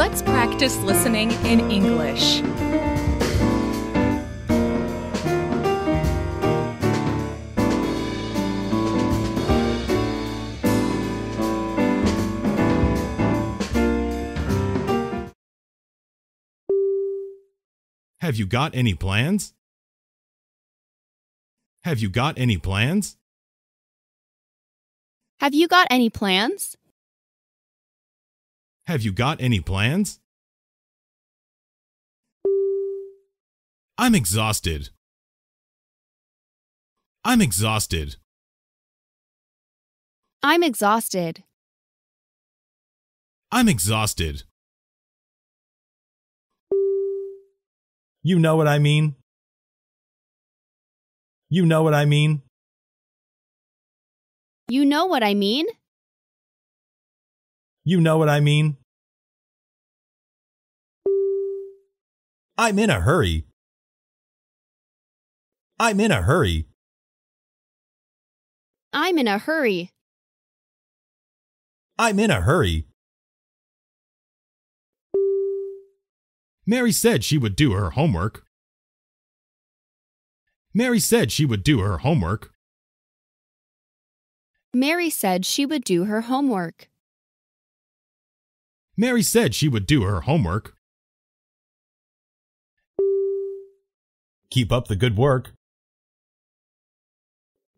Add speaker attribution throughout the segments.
Speaker 1: Let's practice listening in English. Have you got any plans? Have you got any plans? Have you got any plans? Have you got any plans? I'm exhausted. I'm exhausted. I'm exhausted. I'm exhausted. You know what I mean? You know what I mean? You know what I mean? You know what I mean? I'm in a hurry. I'm in a hurry. I'm in a hurry. I'm in a hurry. Mary said she would do her homework. Mary said she would do her homework. Mary said she would do her homework. Mary said she would do her homework. Keep up the good work.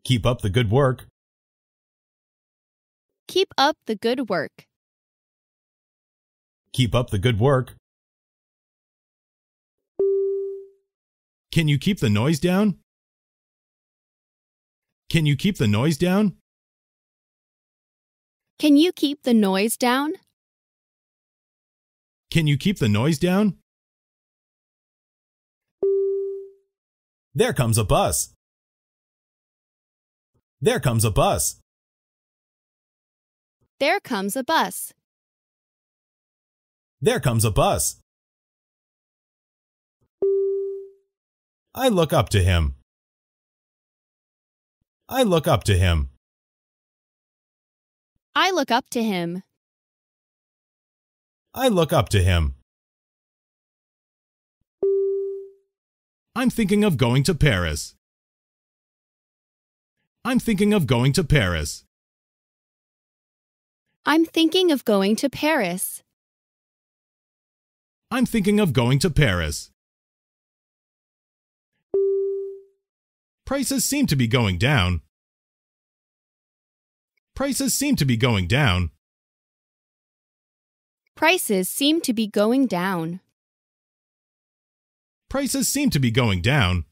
Speaker 1: Keep up the good work. Keep up the good work. Keep up the good work. Can you keep the noise down? Can you keep the noise down? Can you keep the noise down? Can you keep the noise down? There comes a bus. There comes a bus. There comes a bus. There comes a bus. I look up to him. I look up to him. I look up to him. I look up to him. I'm thinking of going to Paris. I'm thinking of going to Paris. I'm thinking of going to Paris. I'm thinking of going to Paris. Prices seem to be going down. Prices seem to be going down. Prices seem to be going down. Prices seem to be going down.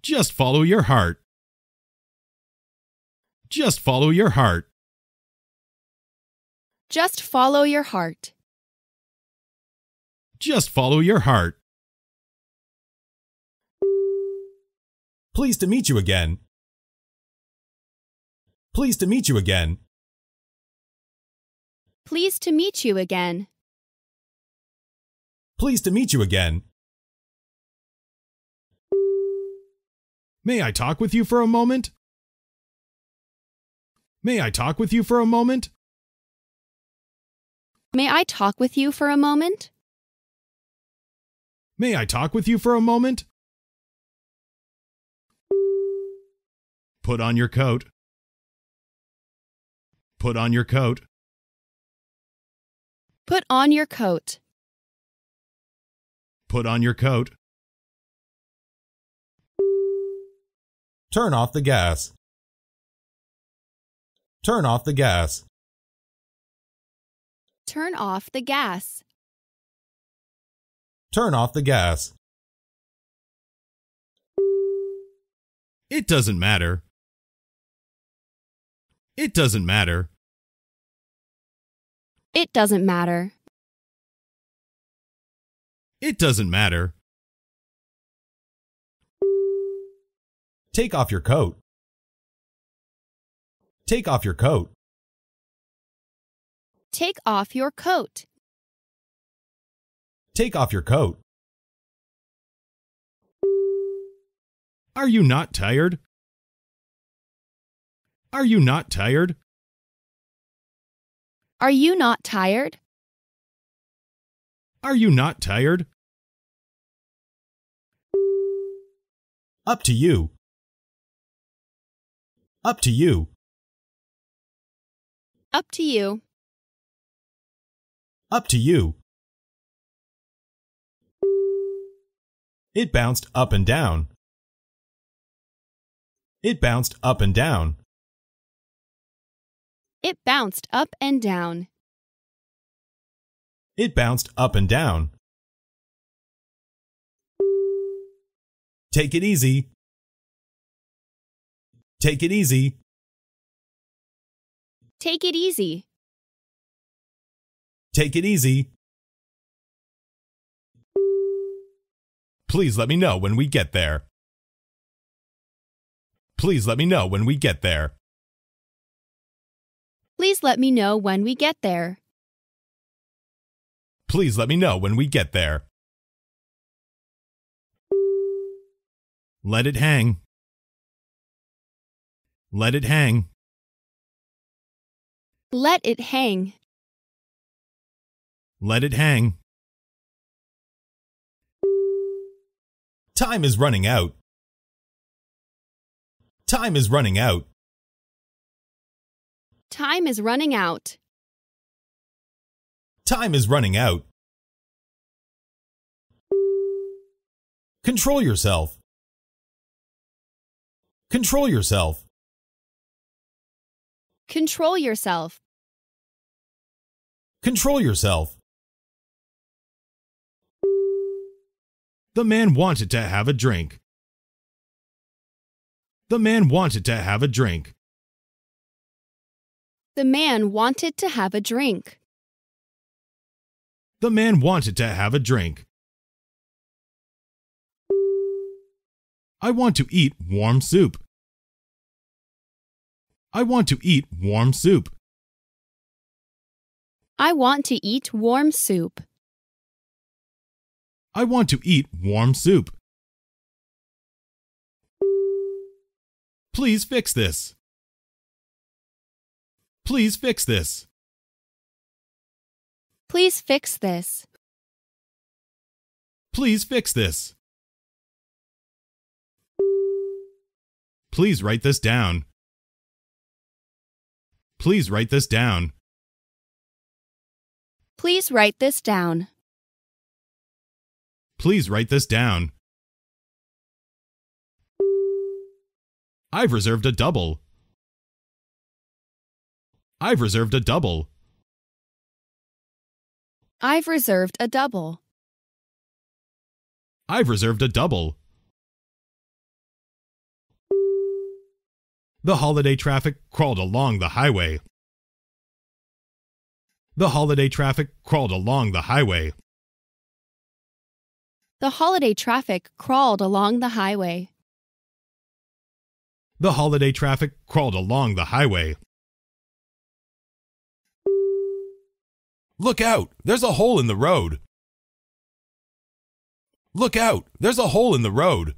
Speaker 1: Just follow your heart. Just follow your heart. Just follow your heart. Just follow your heart. Pleased to meet you again. Pleased to meet you again. Pleased to meet you again. Pleased to meet you again. May I talk with you for a moment? May I talk with you for a moment? May I talk with you for a moment? May I talk with you for a moment? Put on your coat. Put on your coat. Put on your coat. Put on your coat. Turn off the gas. Turn off the gas. Turn off the gas. Turn off the gas. It doesn't matter. It doesn't matter. It doesn't matter. It doesn't matter. Take off your coat. Take off your coat. Take off your coat. Take off your coat. Are you not tired? Are you not tired? Are you not tired? Are you not tired? Up to you. Up to you. Up to you. Up to you. It bounced up and down. It bounced up and down. It bounced up and down it bounced up and down. Take it easy. Take it easy. Take it easy. Take it easy. Please let me know when we get there. Please let me know when we get there. Please let me know when we get there. Please let me know when we get there. Let it hang. Let it hang. Let it hang. Let it hang. Time is running out. Time is running out. Time is running out. Time is running out. Control yourself. Control yourself. Control yourself. Control yourself. The man wanted to have a drink. The man wanted to have a drink. The man wanted to have a drink. The man wanted to have a drink. I want to eat warm soup. I want to eat warm soup. I want to eat warm soup. I want to eat warm soup. Please fix this. Please fix this. Please fix this. Please fix this. Please write this down. Please write this down. Please write this down. Please write this down. I've reserved a double. I've reserved a double. I've reserved a double. I've reserved a double. The holiday traffic crawled along the highway. The holiday traffic crawled along the highway. The holiday traffic crawled along the highway. The holiday traffic crawled along the highway. Look out! There's a hole in the road! Look out! There's a hole in the road!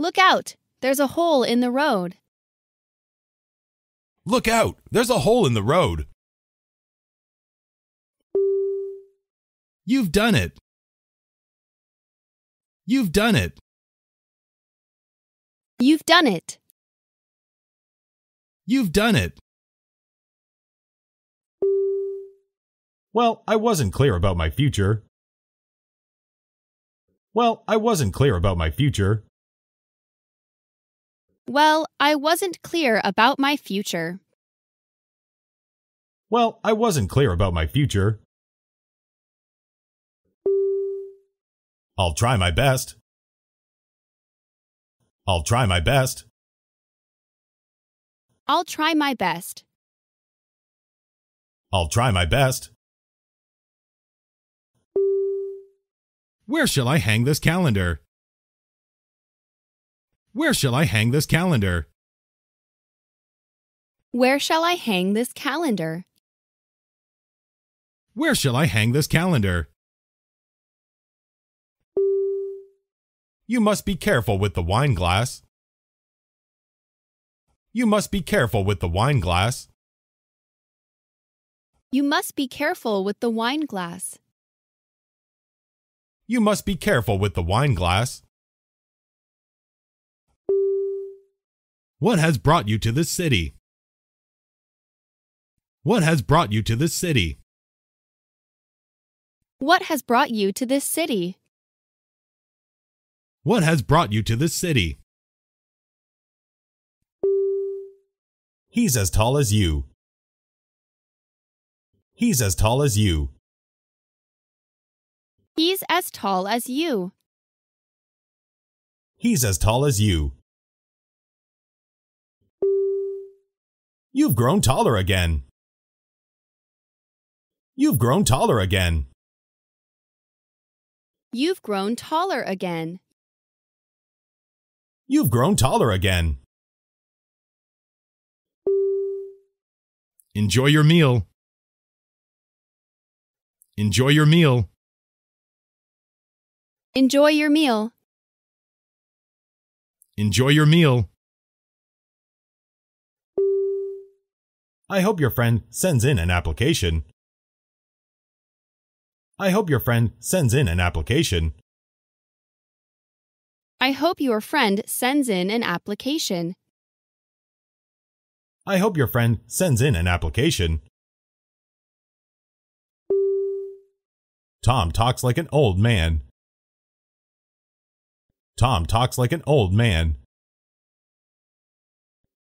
Speaker 1: Look out! There's a hole in the road! Look out! There's a hole in the road! You've done it! You've done it! You've done it! You've done it! Well, I wasn't clear about my future. Well, I wasn't clear about my future. Well, I wasn't clear about my future. Well, I wasn't clear about my future. I'll try my best. I'll try my best. I'll try my best. I'll try my best. Where shall I hang this calendar? Where shall I hang this calendar? Where shall I hang this calendar? Where shall I hang this calendar? You must be careful with the wine glass. You must be careful with the wine glass. You must be careful with the wine glass. You must be careful with the wine glass. What has brought you to this city? What has brought you to this city? What has brought you to this city? What has brought you to this city? He's as tall as you. He's as tall as you. He's as tall as you. He's as tall as you. You've grown taller again. You've grown taller again. You've grown taller again. You've grown taller again. Enjoy your meal. Enjoy your meal. Enjoy your meal. Enjoy your meal. I hope your friend sends in an application. I hope your friend sends in an application. I hope your friend sends in an application. I hope your friend sends in an application. Tom talks like an old man. Tom talks like an old man.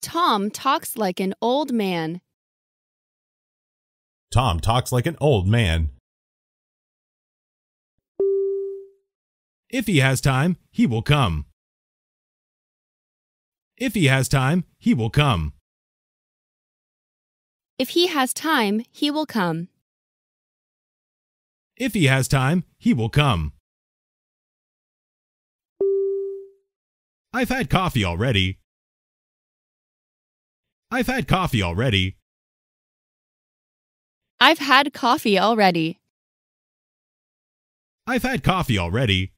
Speaker 1: Tom talks like an old man. Tom talks like an old man. If he has time, he will come. If he has time, he will come. If he has time, he will come. If he has time, he will come. I've had coffee already. I've had coffee already. I've had coffee already. I've had coffee already.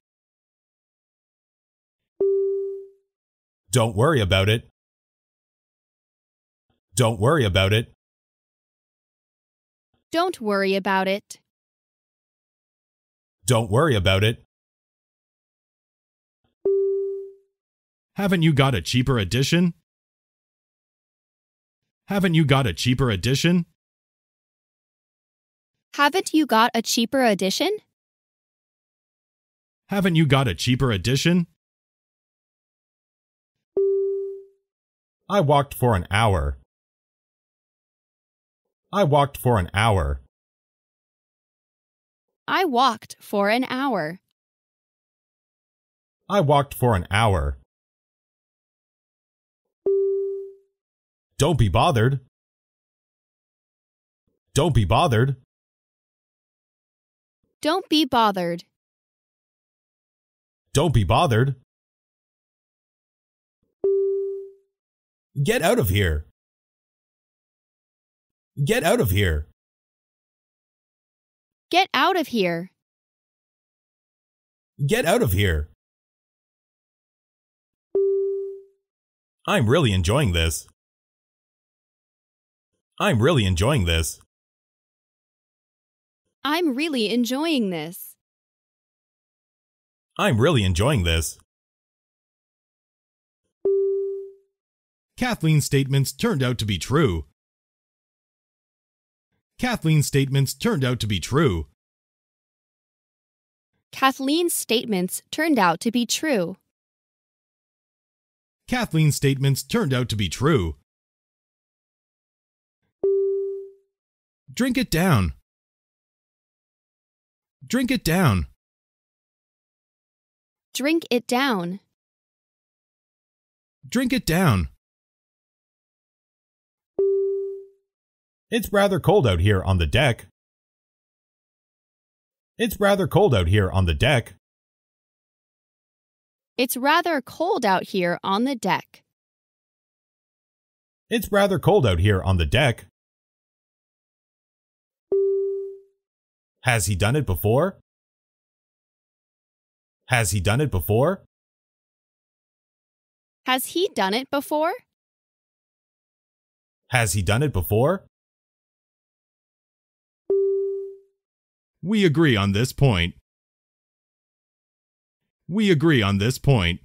Speaker 1: Don't worry about it. Don't worry about it. Don't worry about it. Don't worry about it. Haven't you got a cheaper edition? Haven't you got a cheaper edition? Haven't you got a cheaper edition? Haven't you got a cheaper edition? I walked for an hour. I walked for an hour. I walked for an hour. I walked for an hour. Don't be bothered. Don't be bothered. Don't be bothered. Don't be bothered. Get out of here. Get out of here. Get out of here. Get out of here. I'm really enjoying this. I'm really enjoying this. I'm really enjoying this. I'm really enjoying this. Kathleen's statements turned out to be true. Kathleen's statements turned out to be true. Kathleen's statements turned out to be true. Kathleen's statements turned out to be true. Drink it down. Drink it down. Drink it down. Drink it down. It's rather cold out here on the deck. It's rather cold out here on the deck. It's rather cold out here on the deck. It's rather cold out here on the deck. Has he done it before? Has he done it before? Has he done it before? Has he done it before? We agree on this point. We agree on this point.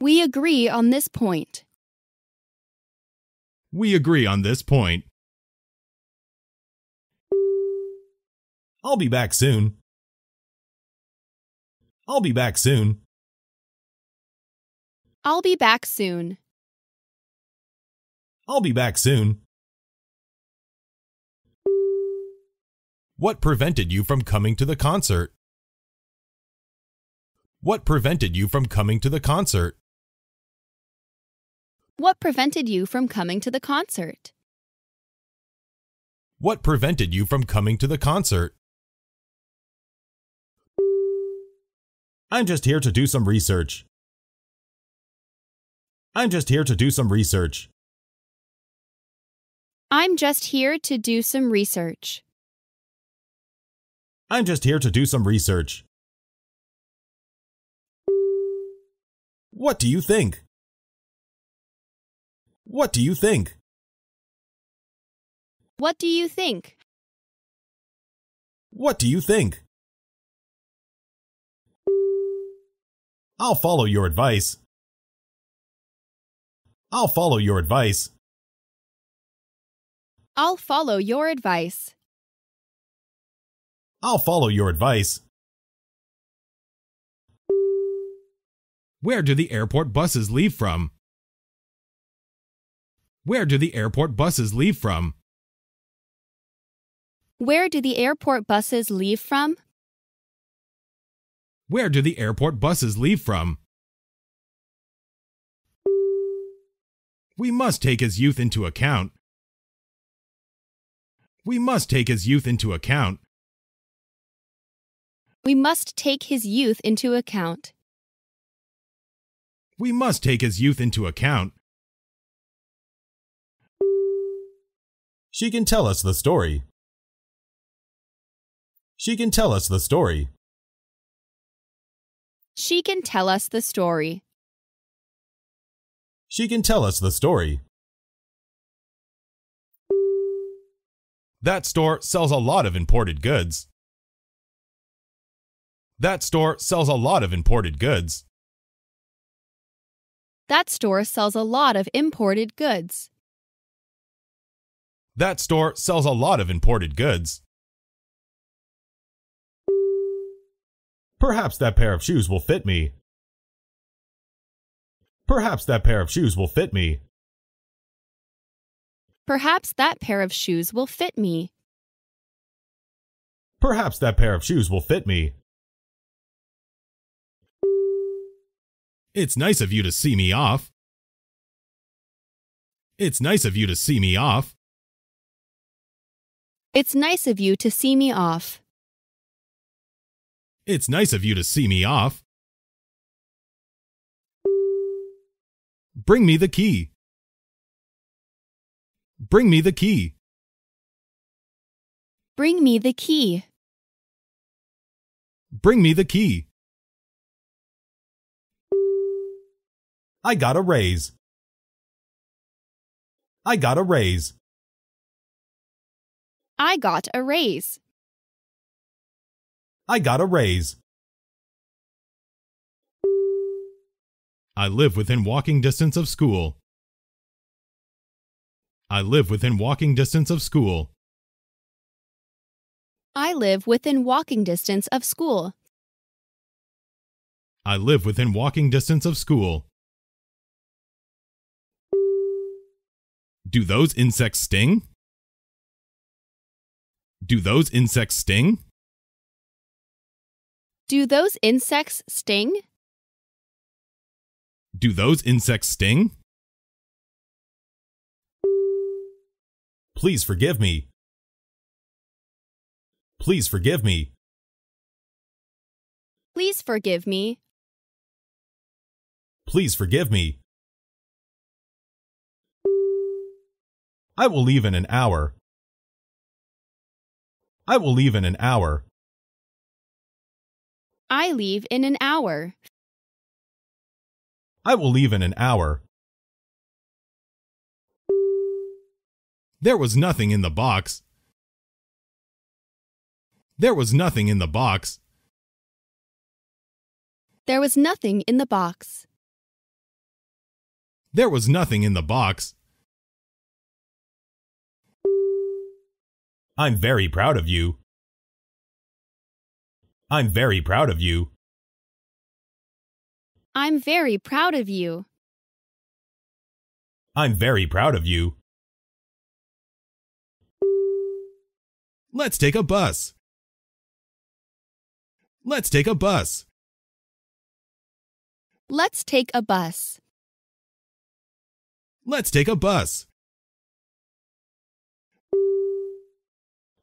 Speaker 1: We agree on this point. We agree on this point. I'll be back soon. I'll be back soon. I'll be back soon. I'll be back soon. What prevented you from coming to the concert? What prevented you from coming to the concert? What prevented you from coming to the concert? What prevented you from coming to the concert? I'm just here to do some research. I'm just here to do some research. I'm just here to do some research. I'm just here to do some research. What do you think? What do you think? What do you think? What do you think? I'll follow your advice. I'll follow your advice. I'll follow your advice. I'll follow your advice. Where do the airport buses leave from? Where do the airport buses leave from? Where do the airport buses leave from? Where do the airport buses leave from? We must take his youth into account. We must take his youth into account. We must take his youth into account. We must take his youth into account. She can tell us the story. She can tell us the story. She can tell us the story. She can tell us the story. That store sells a lot of imported goods. That store sells a lot of imported goods. That store sells a lot of imported goods. That store sells a lot of imported goods. Perhaps that pair of shoes will fit me. Perhaps that pair of shoes will fit me. Perhaps that pair of shoes will fit me. Perhaps that pair of shoes will fit me. It's nice of you to see me off. It's nice of you to see me off. It's nice of you to see me off. It's nice of you to see me off. Bring me the key. Bring me the key. Bring me the key. Bring me the key. I got a raise. I got a raise. I got a raise. I got a raise. I live within walking distance of school. I live within walking distance of school. I live within walking distance of school. I live within walking distance of school. Do those insects sting? Do those insects sting? Do those insects sting? Do those insects sting? Please forgive me. Please forgive me. Please forgive me. Please forgive me. I will leave in an hour. I will leave in an hour. I leave in an hour. I will leave in an hour. There was nothing in the box. There was nothing in the box. There was nothing in the box. There was nothing in the box. I'm very proud of you. I'm very proud of you. I'm very proud of you. I'm very proud of you. Let's take a bus. Let's take a bus. Let's take a bus. Let's take a bus.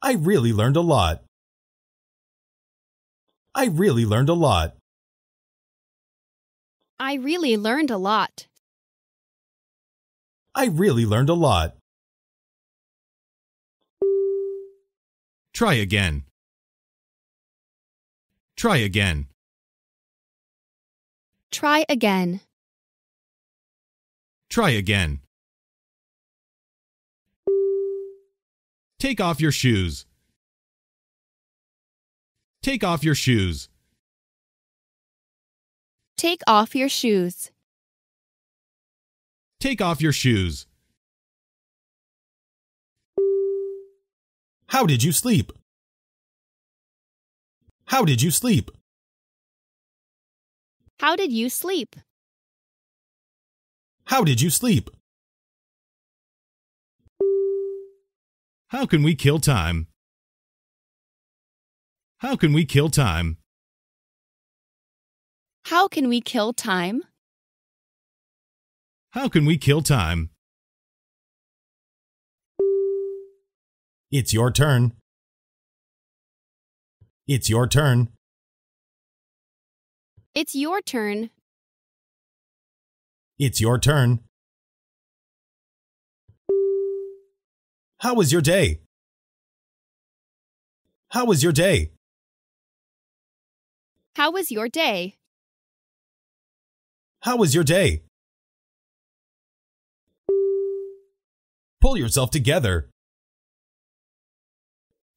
Speaker 1: I really learned a lot. I really learned a lot. I really learned a lot. I really learned a lot. Try again. Try again. Try again. Try again. Take off your shoes. Take off your shoes. Take off your shoes. Take off your shoes. How did you sleep? How did you sleep? How did you sleep? How did you sleep? How can we kill time? How can we kill time? How can we kill time? How can we kill time? It's your turn. It's your turn. It's your turn. It's your turn. How was your day? How was your day? How was your day? How was your day? Pull yourself together.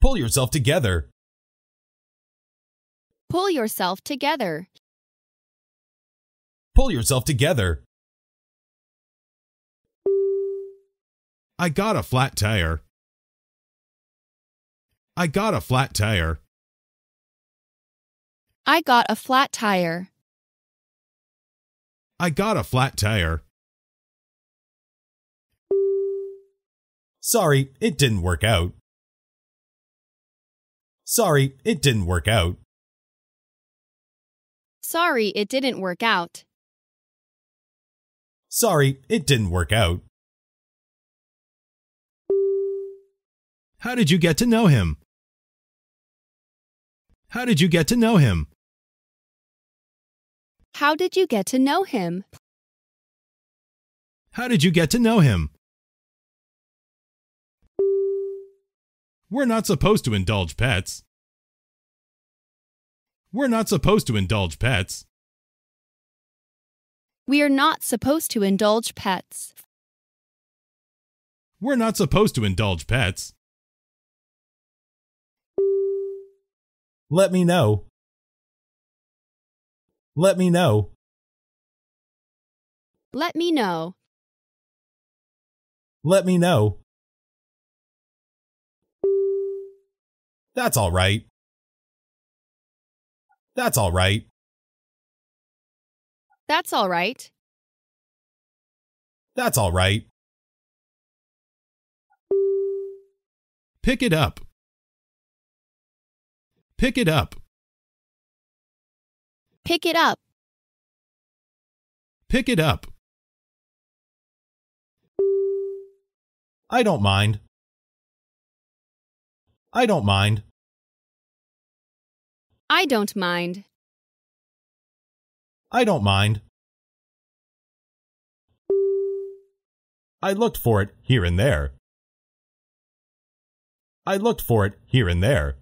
Speaker 1: Pull yourself together. Pull yourself together. Pull yourself together. I got a flat tire. I got a flat tire. I got a flat tire. I got a flat tire. Sorry, it didn't work out. Sorry, it didn't work out. Sorry, it didn't work out. Sorry, it didn't work out. How did you get to know him? How did you get to know him? How did you get to know him? How did you get to know him? We're not supposed to indulge pets. We're not supposed to indulge pets. We are not supposed to indulge pets. We're not supposed to indulge pets. Let me know. Let me know. Let me know. Let me know. That's all right. That's all right. That's all right. That's all right. Pick it up. Pick it up. Pick it up. Pick it up. I don't mind. I don't mind. I don't mind. I don't mind. I looked for it here and there. I looked for it here and there.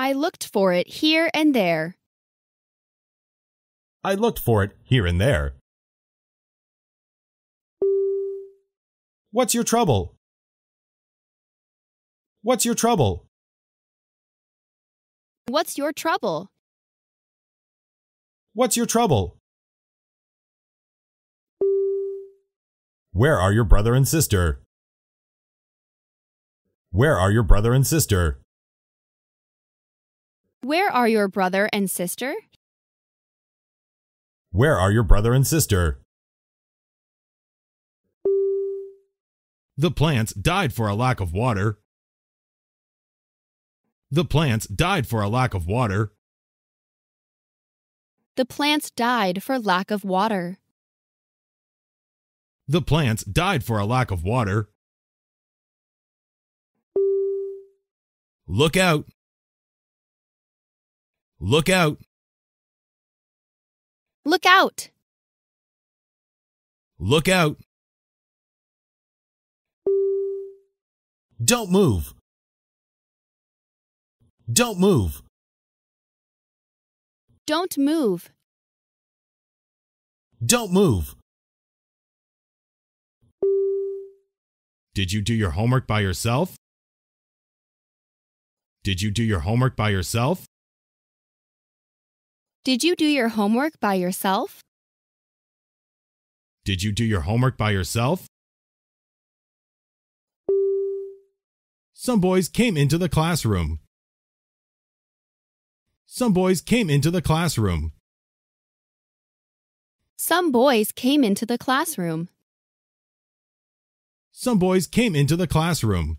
Speaker 1: I looked for it here and there. I looked for it here and there. What's your trouble? What's your trouble? What's your trouble? What's your trouble? Where are your brother and sister? Where are your brother and sister? Where are your brother and sister? Where are your brother and sister? The plants died for a lack of water. The plants died for a lack of water. The plants died for lack of water. The plants died for a lack of water. Look out! Look out. Look out. Look out. Don't move. Don't move. Don't move. Don't move. Did you do your homework by yourself? Did you do your homework by yourself? Did you do your homework by yourself? Did you do your homework by yourself? Some boys came into the classroom. Some boys came into the classroom. Some boys came into the classroom. Some boys came into the classroom.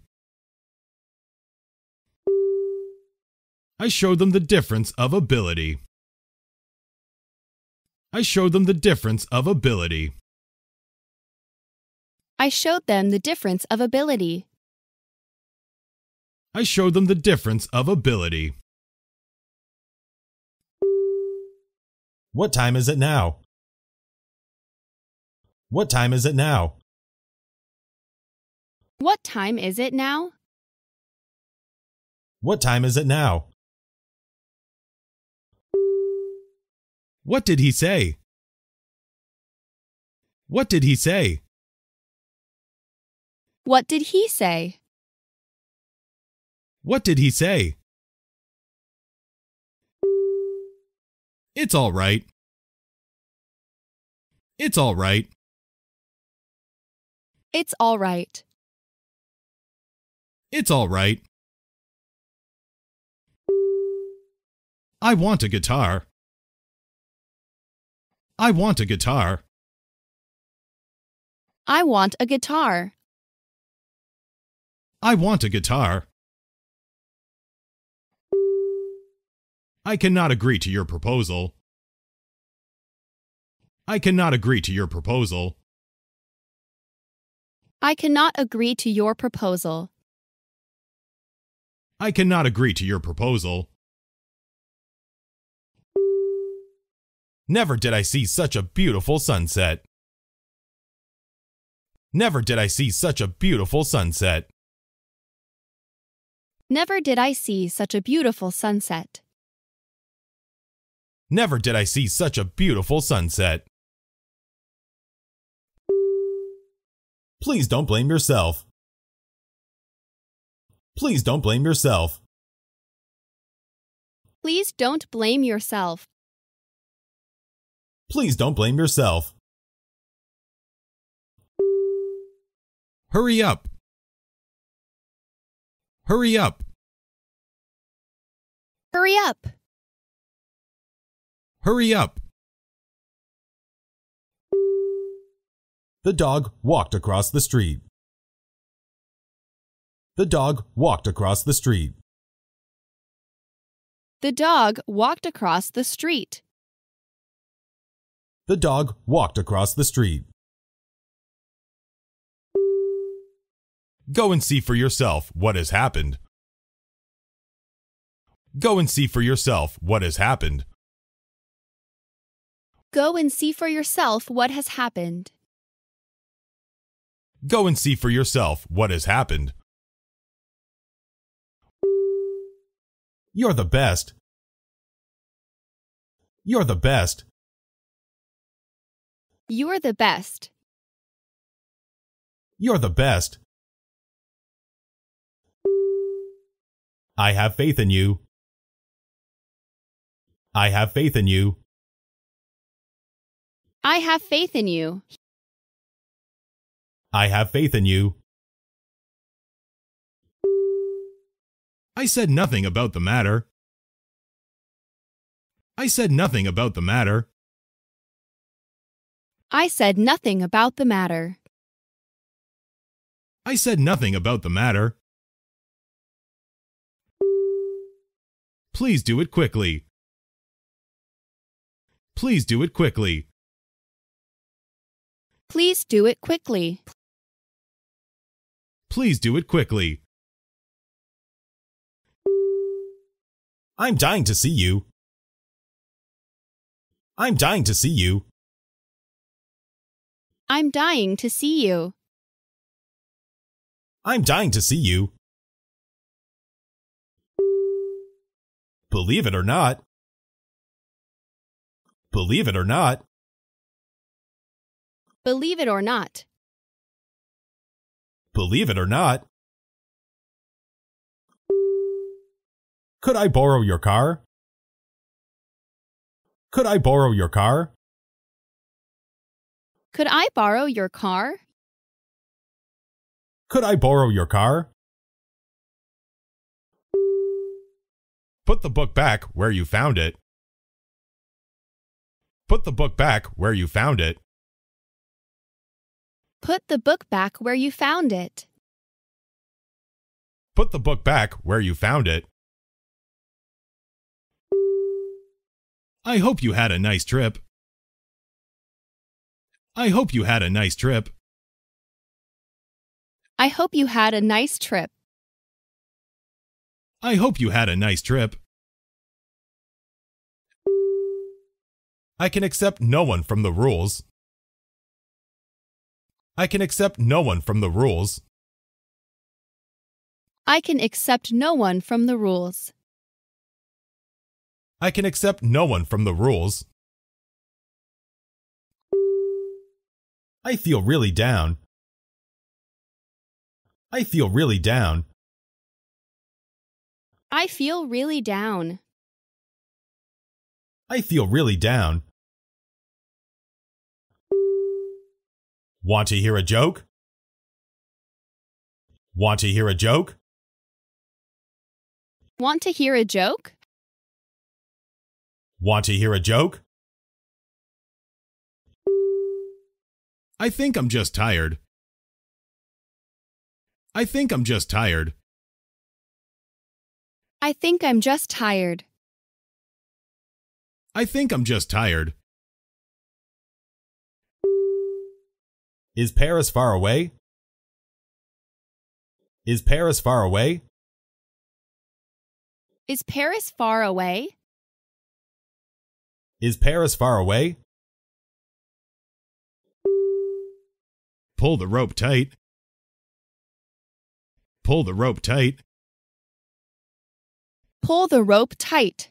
Speaker 1: I showed them the difference of ability. I showed them the difference of ability. I showed them the difference of ability. I showed them the difference of ability. What time is it now? What time is it now? What time is it now? What time is it now? What did he say? What did he say? What did he say? What did he say? It's all right. It's all right. It's all right. It's all right. I want a guitar. I want a guitar. I want a guitar. I want a guitar. I cannot agree to your proposal. I cannot agree to your proposal. I cannot agree to your proposal. I cannot agree to your proposal. Never did I see such a beautiful sunset. Never did I see such a beautiful sunset. Never did I see such a beautiful sunset. Never did I see such a beautiful sunset. Please don't blame yourself. Please don't blame yourself. Please don't blame yourself. Please don't blame yourself. Hurry up. Hurry up. Hurry up. Hurry up. The dog walked across the street. The dog walked across the street. The dog walked across the street. The dog walked across the street. Go and see for yourself what has happened. Go and see for yourself what has happened. Go and see for yourself what has happened. Go and see for yourself what has happened. You're the best. You're the best. You're the best. You're the best. I have faith in you. I have faith in you. I have faith in you. I have faith in you. I said nothing about the matter. I said nothing about the matter. I said nothing about the matter. I said nothing about the matter. Please do it quickly. Please do it quickly. Please do it quickly. Please do it quickly. I'm dying to see you. I'm dying to see you. I'm dying to see you. I'm dying to see you. Believe it or not. Believe it or not. Believe it or not. Believe it or not. Could I borrow your car? Could I borrow your car? Could I borrow your car? Could I borrow your car? Put the book back where you found it. Put the book back where you found it. Put the book back where you found it. Put the book back where you found it. I hope you had a nice trip. I hope you had a nice trip. I hope you had a nice trip. I hope you had a nice trip. I can accept no one from the rules. I can accept no one from the rules. I can accept no one from the rules. I can accept no one from the rules. I feel really down. I feel really down. I feel really down. I feel really down. Want to hear a joke? Want to hear a joke? Want to hear a joke? Want to hear a joke? I think I'm just tired. I think I'm just tired. I think I'm just tired. I think I'm just tired. Is Paris far away? Is Paris far away? Is Paris far away? Is Paris far away? Pull the rope tight. Pull the rope tight. Pull the rope tight.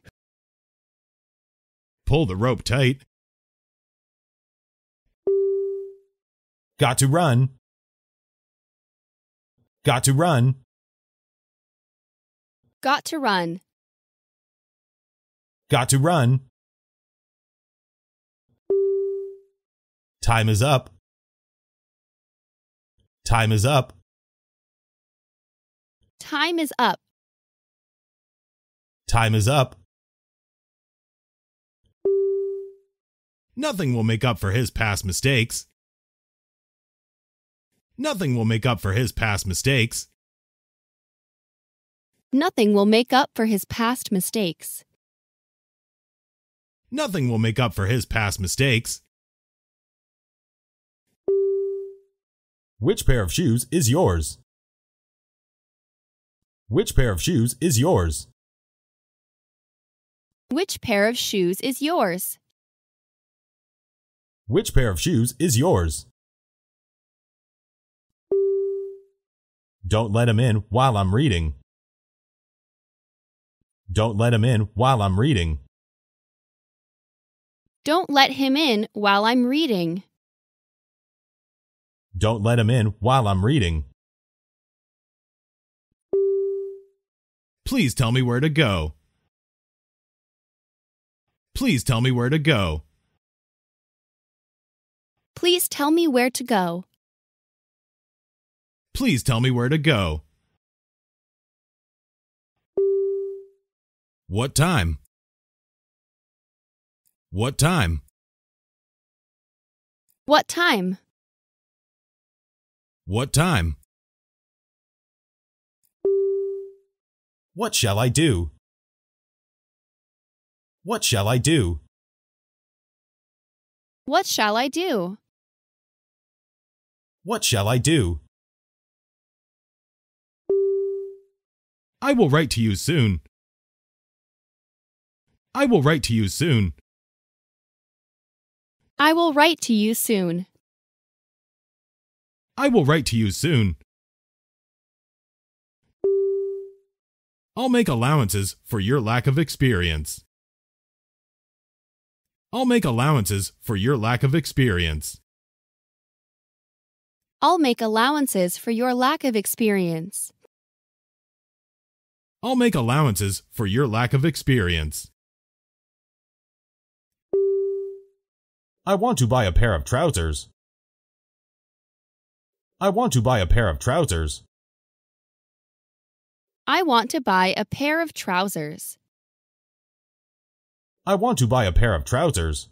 Speaker 1: Pull the rope tight. Got to run. Got to run. Got to run. Got to run. Time is up. Time is up. Time is up. Time is up. Nothing will make up for his past mistakes. Nothing will make up for his past mistakes. Nothing will make up for his past mistakes. Nothing will make up for his past mistakes. Which pair of shoes is yours? Which pair of shoes is yours? Which pair of shoes is yours? Which pair of shoes is yours? Don't let him in while I'm reading. Don't let him in while I'm reading. Don't let him in while I'm reading. Don't let him in while I'm reading. Please tell me where to go. Please tell me where to go. Please tell me where to go. Please tell me where to go. What time? What time? What time? What time? What shall I do? What shall I do? What shall I do? What shall I do? I will write to you soon. I will write to you soon. I will write to you soon. I will write to you soon. I'll make allowances for your lack of experience. I'll make allowances for your lack of experience. I'll make allowances for your lack of experience. I'll make allowances for your lack of experience. I want to buy a pair of trousers. I want to buy a pair of trousers. I want to buy a pair of trousers. I want to buy a pair of trousers.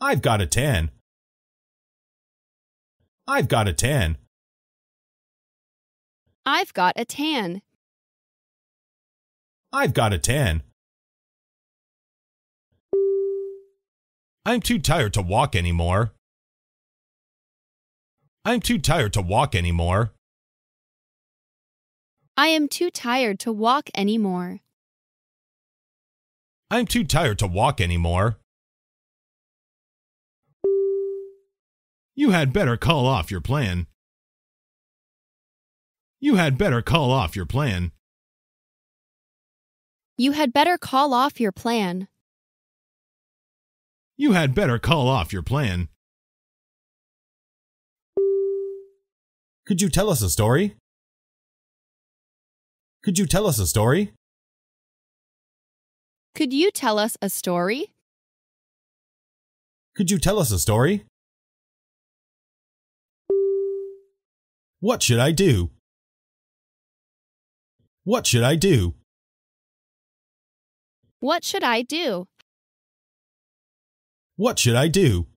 Speaker 1: I've got a 10. I've got a 10. I've got a tan. I've got a tan. I'm too tired to walk anymore. I'm too tired to walk anymore. I am too tired to walk anymore. I'm too tired to walk anymore. You had better call off your plan. You had better call off your plan. You had better call off your plan. You had better call off your plan. Could you tell us a story? Could you tell us a story? Could you tell us a story? Could you tell us a story? What should I do? What should I do? What should I do? What should I do?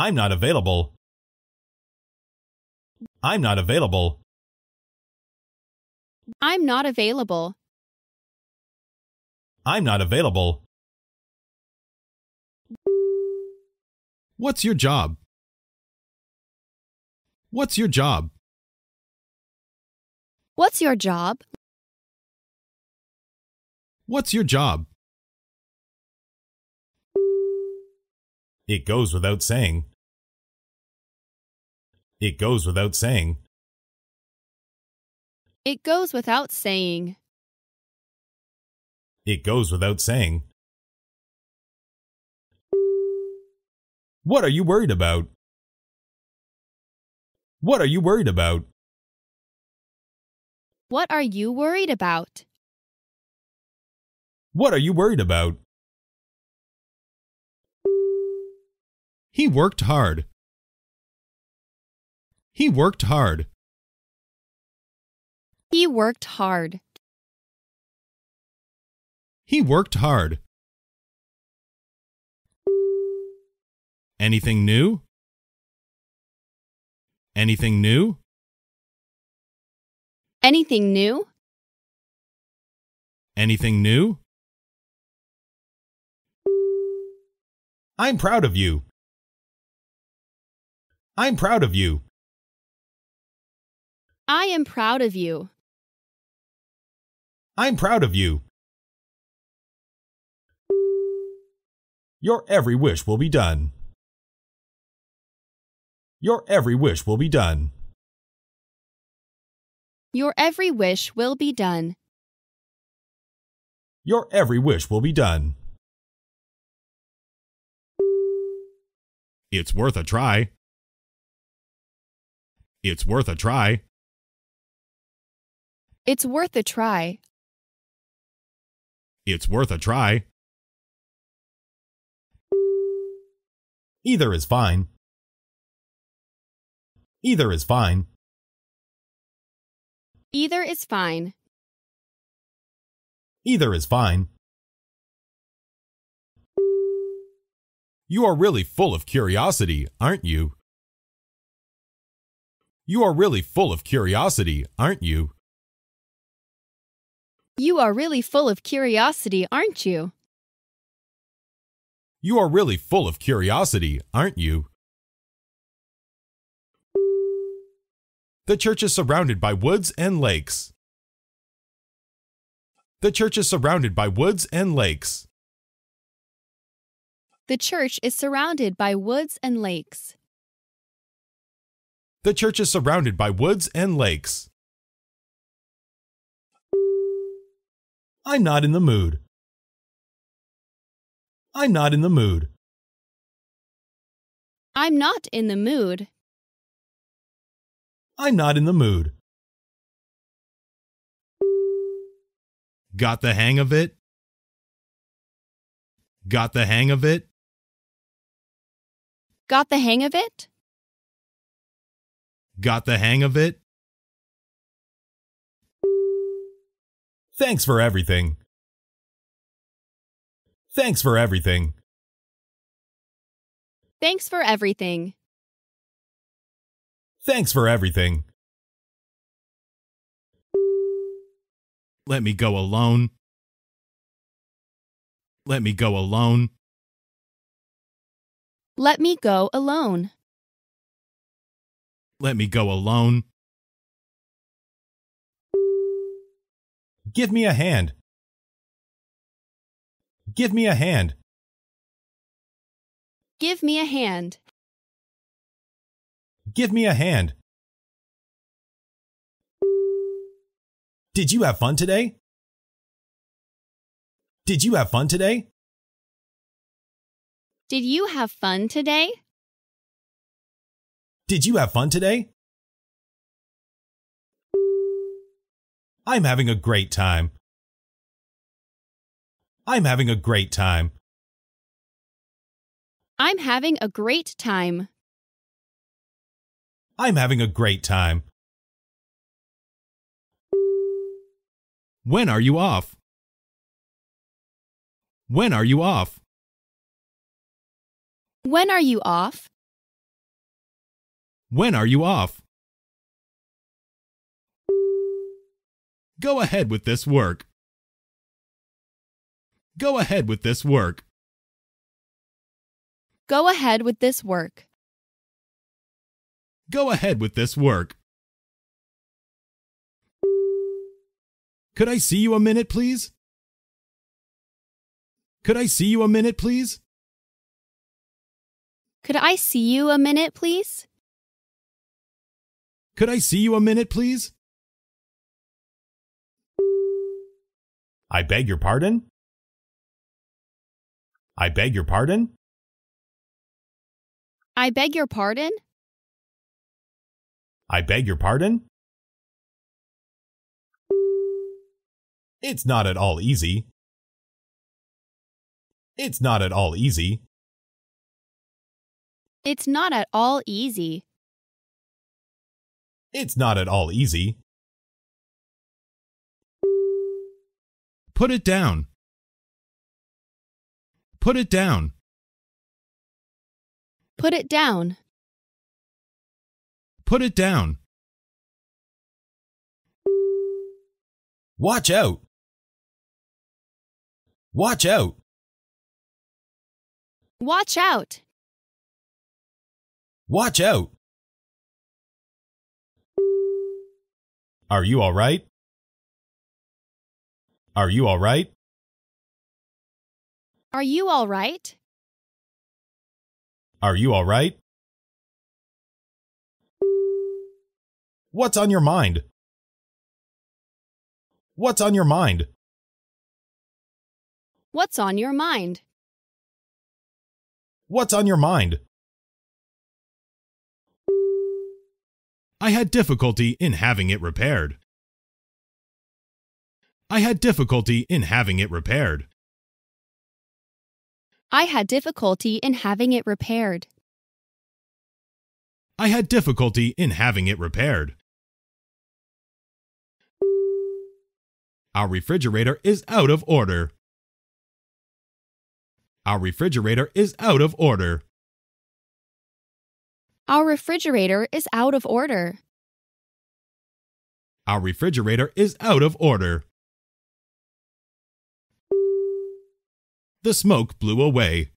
Speaker 1: I'm not available. I'm not available. I'm not available. I'm not available. What's your job? What's your job? What's your job? What's your job? It goes without saying. It goes without saying. It goes without saying. It goes without saying. What are you worried about? What are you worried about? What are you worried about? What are you worried about? He worked hard. He worked hard. He worked hard. He worked hard. Anything new? Anything new? Anything new? Anything new? I'm proud of you. I'm proud of you. I am proud of you. I'm proud of you. Your every wish will be done. Your every wish will be done. Your every wish will be done. Your every wish will be done. It's worth a try. It's worth a try. It's worth a try. It's worth a try. Either is fine. Either is fine. Either is fine. Either is fine. You are really full of curiosity, aren't you? You are really full of curiosity, aren't you? You are really full of curiosity, aren't you? You are really full of curiosity, aren't you? The church is surrounded by woods and lakes. The church is surrounded by woods and lakes. The church is surrounded by woods and lakes. The church is surrounded by woods and lakes. I'm not in the mood. I'm not in the mood. I'm not in the mood. I'm not in the mood. Got the hang of it? Got the hang of it? Got the hang of it? Got the hang of it? Thanks for everything. Thanks for everything. Thanks for everything. Thanks for everything. Let me go alone. Let me go alone. Let me go alone. Let me go alone. Give me a hand. Give me a hand. Give me a hand. Give me a hand. Did you have fun today? Did you have fun today? Did you have fun today? Did you have fun today? I'm having a great time. I'm having a great time. I'm having a great time. I'm having a great time. When are you off? When are you off? When are you off? When are you off? Go ahead with this work. Go ahead with this work. Go ahead with this work. Go ahead with this work. Could I see you a minute, please? Could I see you a minute, please? Could I see you a minute, please? Could I see you a minute, please? I beg your pardon? I beg your pardon? I beg your pardon? I beg your pardon? It's not at all easy. It's not at all easy. It's not at all easy. It's not at all easy. Put it down. Put it down. Put it down. Put it down. Watch out. Watch out. Watch out. Watch out. Are you all right? Are you all right? Are you all right? Are you all right? What's on your mind? What's on your mind? What's on your mind? What's on your mind? I had difficulty in having it repaired. I had difficulty in having it repaired. I had difficulty in having it repaired. I had difficulty in having it repaired. Our refrigerator is out of order. Our refrigerator is out of order. Our refrigerator is out of order. Our refrigerator is out of order. The smoke blew away.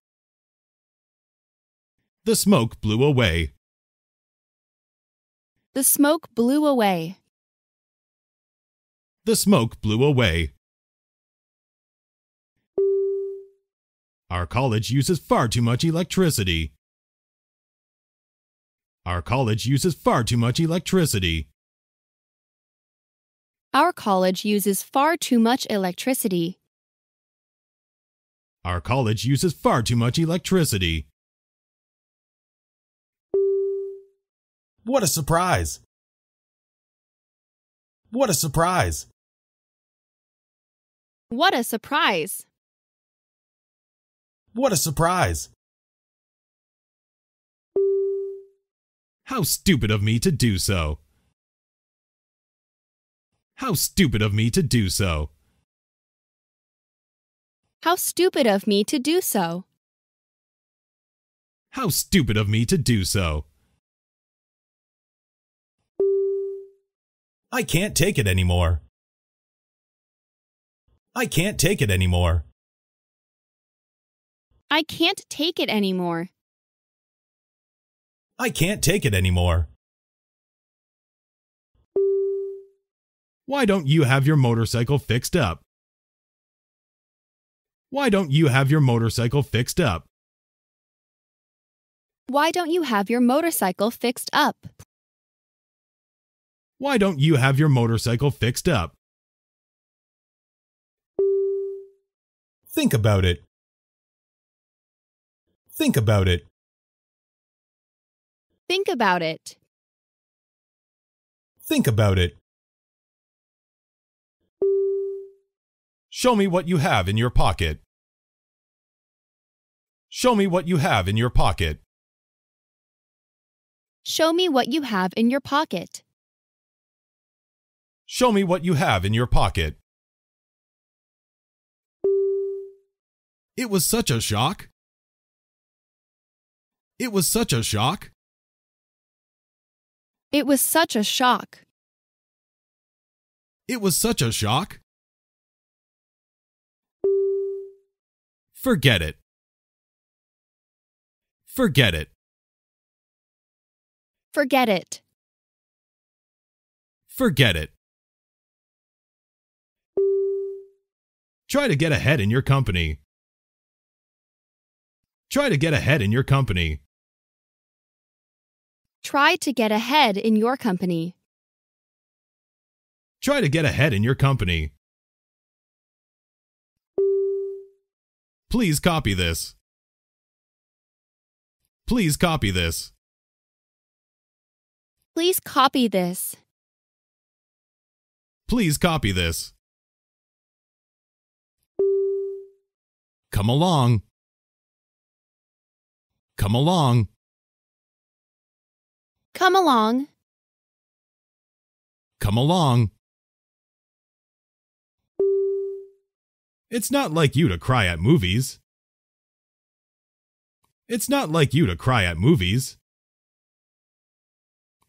Speaker 1: The smoke blew away. The smoke blew away. The smoke blew away. Our college uses far too much electricity. Our college uses far too much electricity. Our college uses far too much electricity. Our college uses far too much electricity. What a surprise! What a surprise! What a surprise! What a surprise! How stupid of me to do so! How stupid of me to do so! How stupid of me to do so. How stupid of me to do so. I can't take it anymore. I can't take it anymore. I can't take it anymore. I can't take it anymore. Why don't you have your motorcycle fixed up? Why don't you have your motorcycle fixed up? Why don't you have your motorcycle fixed up? Why don't you have your motorcycle fixed up? Think about it. Think about it. Think about it. Think about it. Show me what you have in your pocket. Show me what you have in your pocket. Show me what you have in your pocket. Show me what you have in your pocket. It was such a shock. It was such a shock. It was such a shock. It was such a shock. Forget it. Forget it. Forget it. Forget it. Try to get ahead in your company. Try to get ahead in your company. Try to get ahead in your company. Try to get ahead in your company. Please copy this. Please copy this. Please copy this. Please copy this. Come along. Come along. Come along. Come along. It's not like you to cry at movies. It's not like you to cry at movies.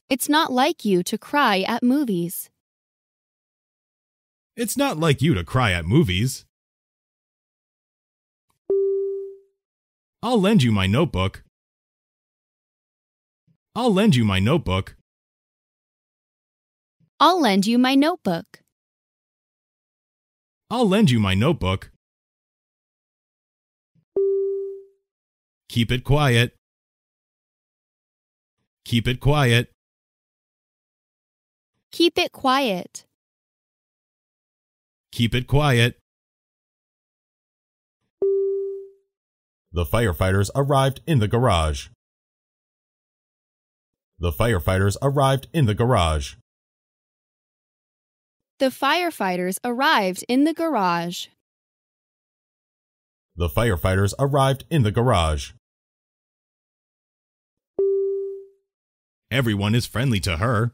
Speaker 1: It's not like you to cry at movies. It's not like you to cry at movies. I'll lend you my notebook. I'll lend you my notebook. I'll lend you my notebook. I'll lend you my notebook. Keep it quiet. Keep it quiet. Keep it quiet. Keep it quiet. The firefighters arrived in the garage. The firefighters arrived in the garage. The firefighters arrived in the garage. The firefighters arrived in the garage. Everyone is friendly to her.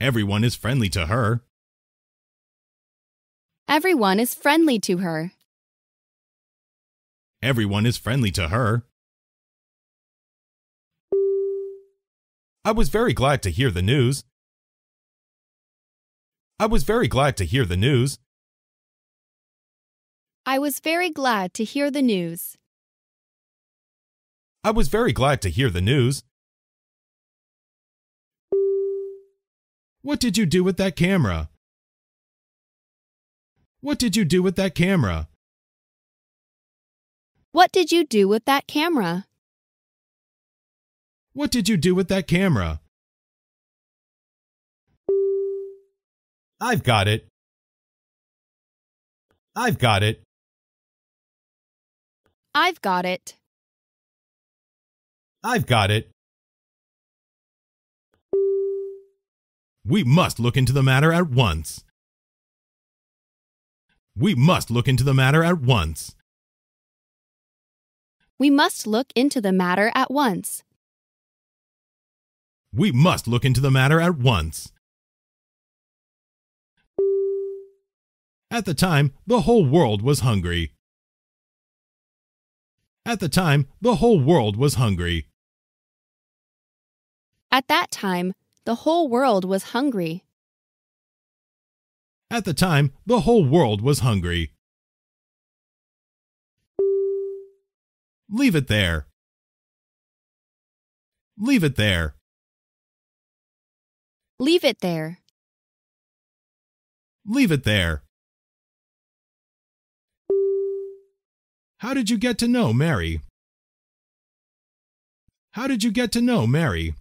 Speaker 1: Everyone is friendly to her. Everyone is friendly to her. Everyone is friendly to her. I was very glad to hear the news. I was very glad to hear the news. I was very glad to hear the news. I was very glad to hear the news. What did you do with that camera? What did you do with that camera? What did you do with that camera? What did you do with that camera? I've got it. I've got it. I've got it. I've got it. We must look into the matter at once. We must look into the matter at once. We must look into the matter at once. We must look into the matter at once. At the time, the whole world was hungry. At the time, the whole world was hungry. At that time, the whole world was hungry. At the time, the whole world was hungry. Leave it there. Leave it there. Leave it there. Leave it there. How did you get to know Mary? How did you get to know Mary?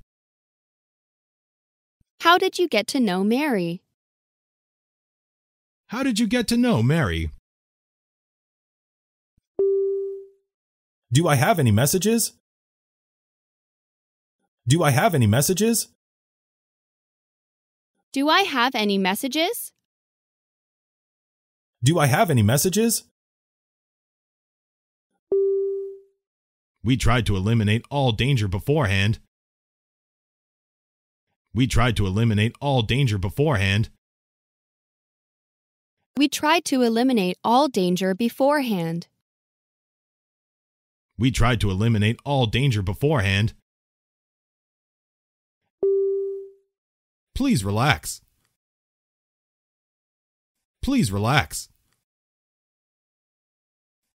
Speaker 1: How did you get to know Mary? How did you get to know Mary? Do I have any messages? Do I have any messages? Do I have any messages? Do I have any messages? We tried to eliminate all danger beforehand. We tried to eliminate all danger beforehand. We tried to eliminate all danger beforehand. We tried to eliminate all danger beforehand. Please relax. Please relax.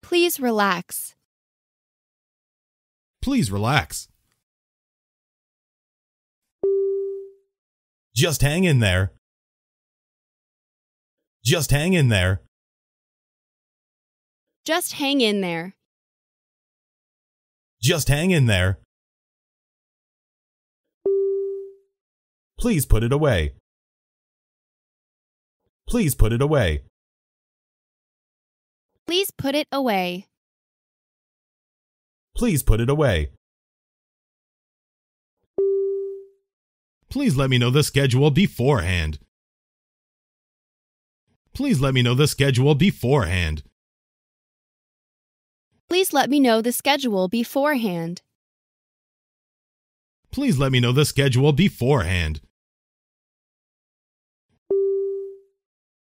Speaker 1: Please relax. Please relax. Just hang in there. Just hang in there. Just hang in there. Just hang in there. Please put it away. Please put it away. Please put it away. Please put it away. Please let me know the schedule beforehand. Please let me know the schedule beforehand. Please let me know the schedule beforehand. Please let me know the schedule beforehand.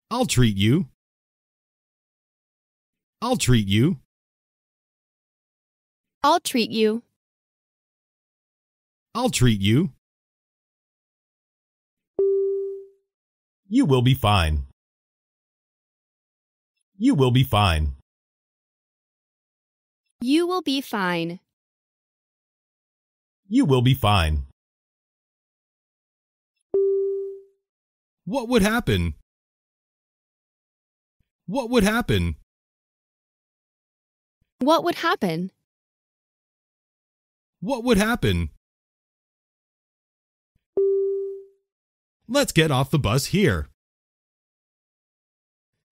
Speaker 1: I'll treat you. I'll treat you. I'll treat you. I'll treat you. You will be fine. You will be fine. You will be fine. You will be fine. What would happen? What would happen? What would happen? What would happen? Let's get off the bus here.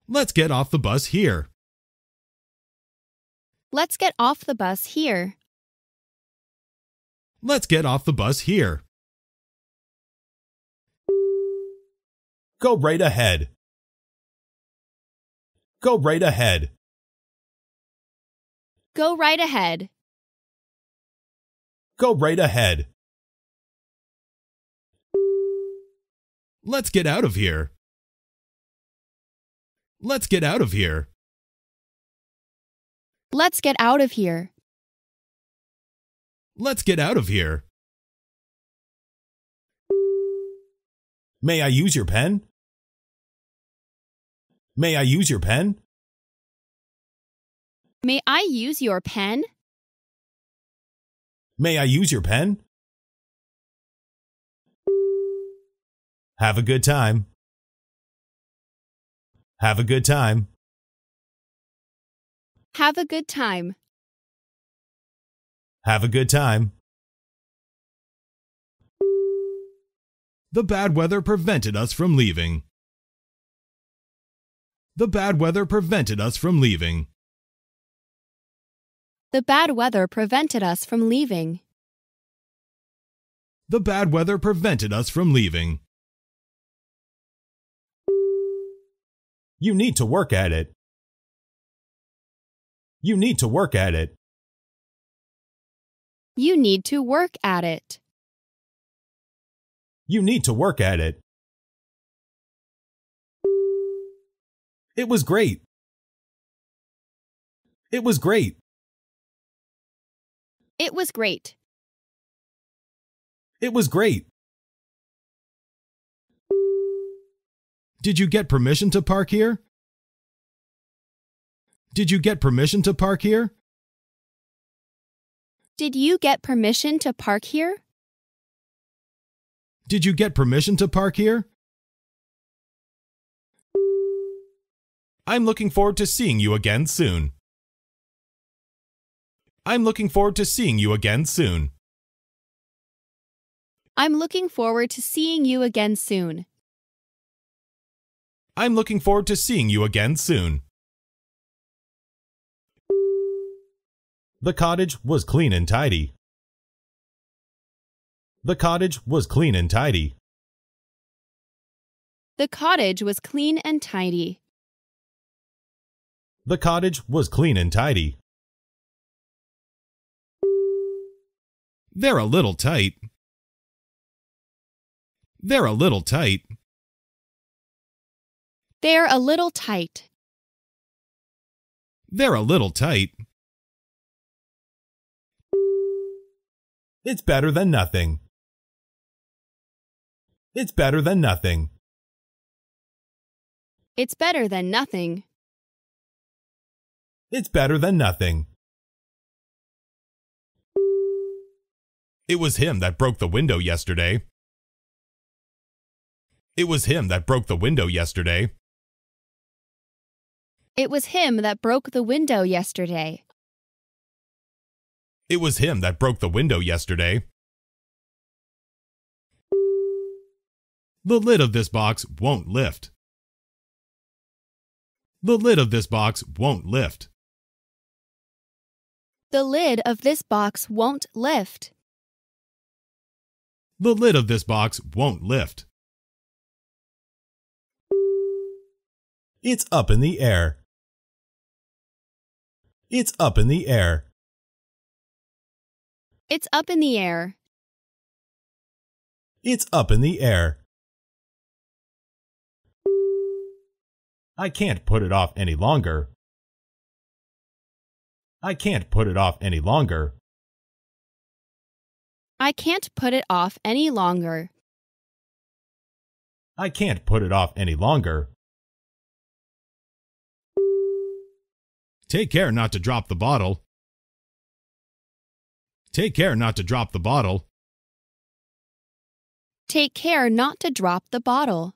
Speaker 1: Let's get off the bus here. Let's get off the bus here. Let's get off the bus here. Go right ahead. Go right ahead. Go right ahead. Go right ahead. Let's get out of here. Let's get out of here. Let's get out of here. Let's get out of here. May I use your pen? May I use your pen? May I use your pen? May I use your pen? Have a good time. Have a good time. Have a good time. Have a good time. The bad weather prevented us from leaving. The bad weather prevented us from leaving. The bad weather prevented us from leaving. The bad weather prevented us from leaving. You need to work at it. You need to work at it. You need to work at it. You need to work at it. It was great. It was great. It was great. It was great. Did you get permission to park here? Did you get permission to park here? Did you get permission to park here? Did you get permission to park here? I'm looking forward to seeing you again soon. I'm looking forward to seeing you again soon. I'm looking forward to seeing you again soon. I'm looking forward to seeing you again soon. The cottage was clean and tidy. The cottage was clean and tidy. The cottage was clean and tidy. The cottage was clean and tidy. They're a little tight. They're a little tight. They're a little tight. They're a little tight. It's better than nothing. It's better than nothing. It's better than nothing. It's better than nothing. It was him that broke the window yesterday. It was him that broke the window yesterday. It was him that broke the window yesterday. It was him that broke the window yesterday. The lid of this box won't lift. The lid of this box won't lift. The lid of this box won't lift. The lid of this box won't lift. It's up in the air. It's up in the air. It's up in the air. It's up in the air. I can't put it off any longer. I can't put it off any longer. I can't put it off any longer. I can't put it off any longer. Take care not to drop the bottle. Take care not to drop the bottle. Take care not to drop the bottle.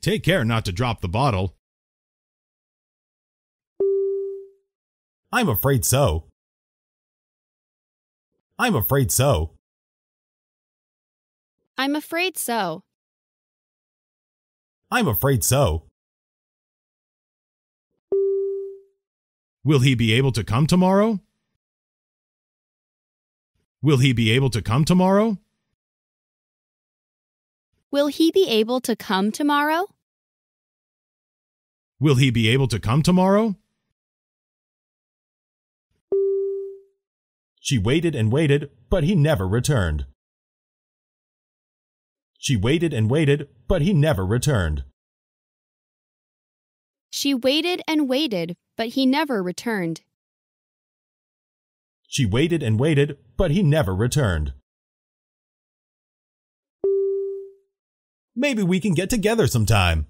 Speaker 1: Take care not to drop the bottle. I'm afraid so. I'm afraid so. I'm afraid so. I'm afraid so. Will he be able to come tomorrow? Will he be able to come tomorrow? Will he be able to come tomorrow? Will he be able to come tomorrow? She waited and waited, but he never returned. She waited and waited, but he never returned. She waited and waited, but he never returned. She waited and waited, but he never returned. Maybe we can get together sometime.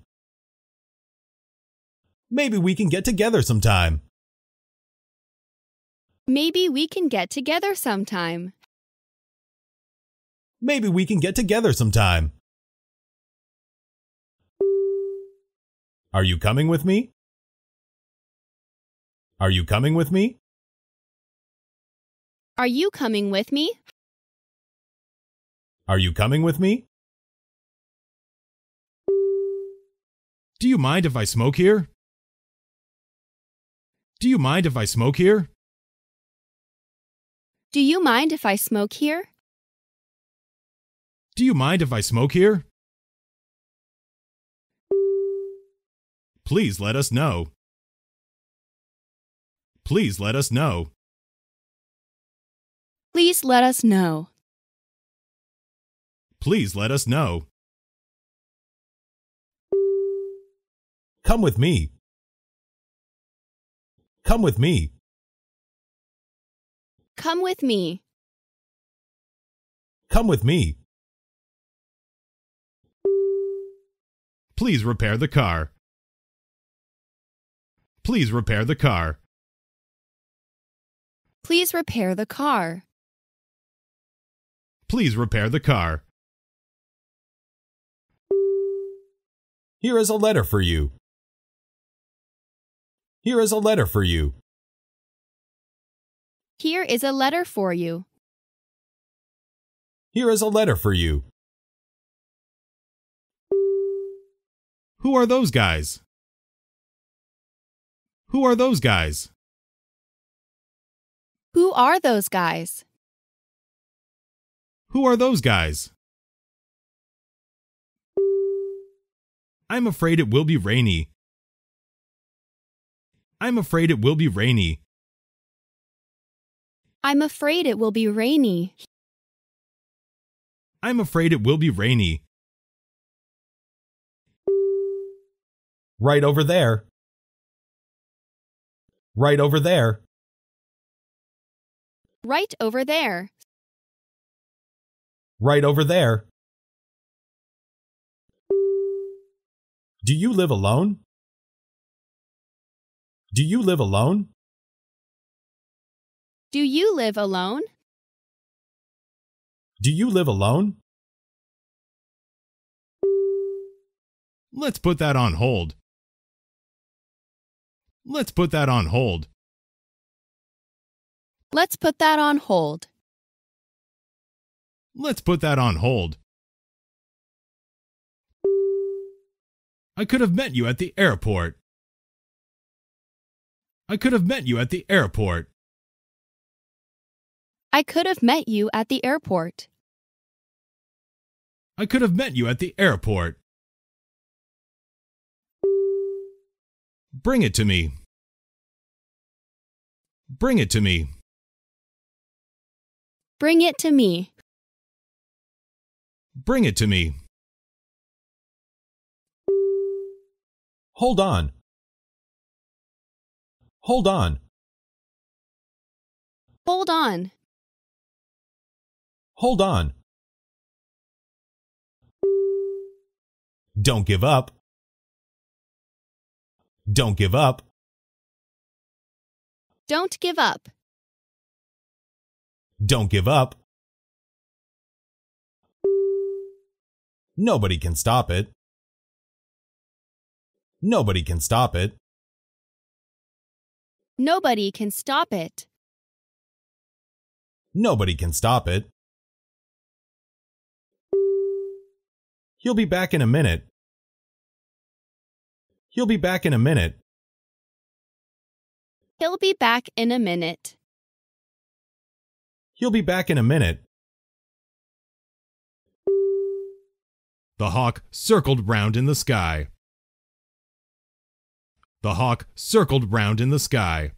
Speaker 1: Maybe we can get together sometime. Maybe we can get together sometime. Maybe we can get together sometime. Are you coming with me? Are you coming with me? Are you coming with me? Are you coming with me? Do you mind if I smoke here? Do you mind if I smoke here? Do you mind if I smoke here? Do you mind if I smoke here? Please let us know. Please let us know. Please let us know. Please let us know. Come with me. Come with me. Come with me. Come with me. Please repair the car. Please repair the car. Please repair the car. Please repair the car. Here is a letter for you. Here is a letter for you. Here is a letter for you. Here is a letter for you. Who are those guys? Who are those guys? Who are those guys? Who are those guys? I'm afraid it will be rainy. I'm afraid it will be rainy. I'm afraid it will be rainy. I'm afraid it will be rainy. Right over there. Right over there. Right over there. Right over there. Do you live alone? Do you live alone? Do you live alone? Do you live alone? Let's put that on hold. Let's put that on hold. Let's put that on hold. Let's put that on hold. I could have met you at the airport. I could have met you at the airport. I could have met you at the airport. I could have met you at the airport. Bring it to me. Bring it to me. Bring it to me. Bring it to me. Hold on. Hold on. Hold on. Hold on. Don't give up. Don't give up. Don't give up. Don't give up. Nobody can stop it. Nobody can stop it. Nobody can stop it. Nobody can stop it. He'll be back in a minute. He'll be back in a minute. He'll be back in a minute. He'll be back in a minute. The hawk circled round in the sky. The hawk circled round in the sky.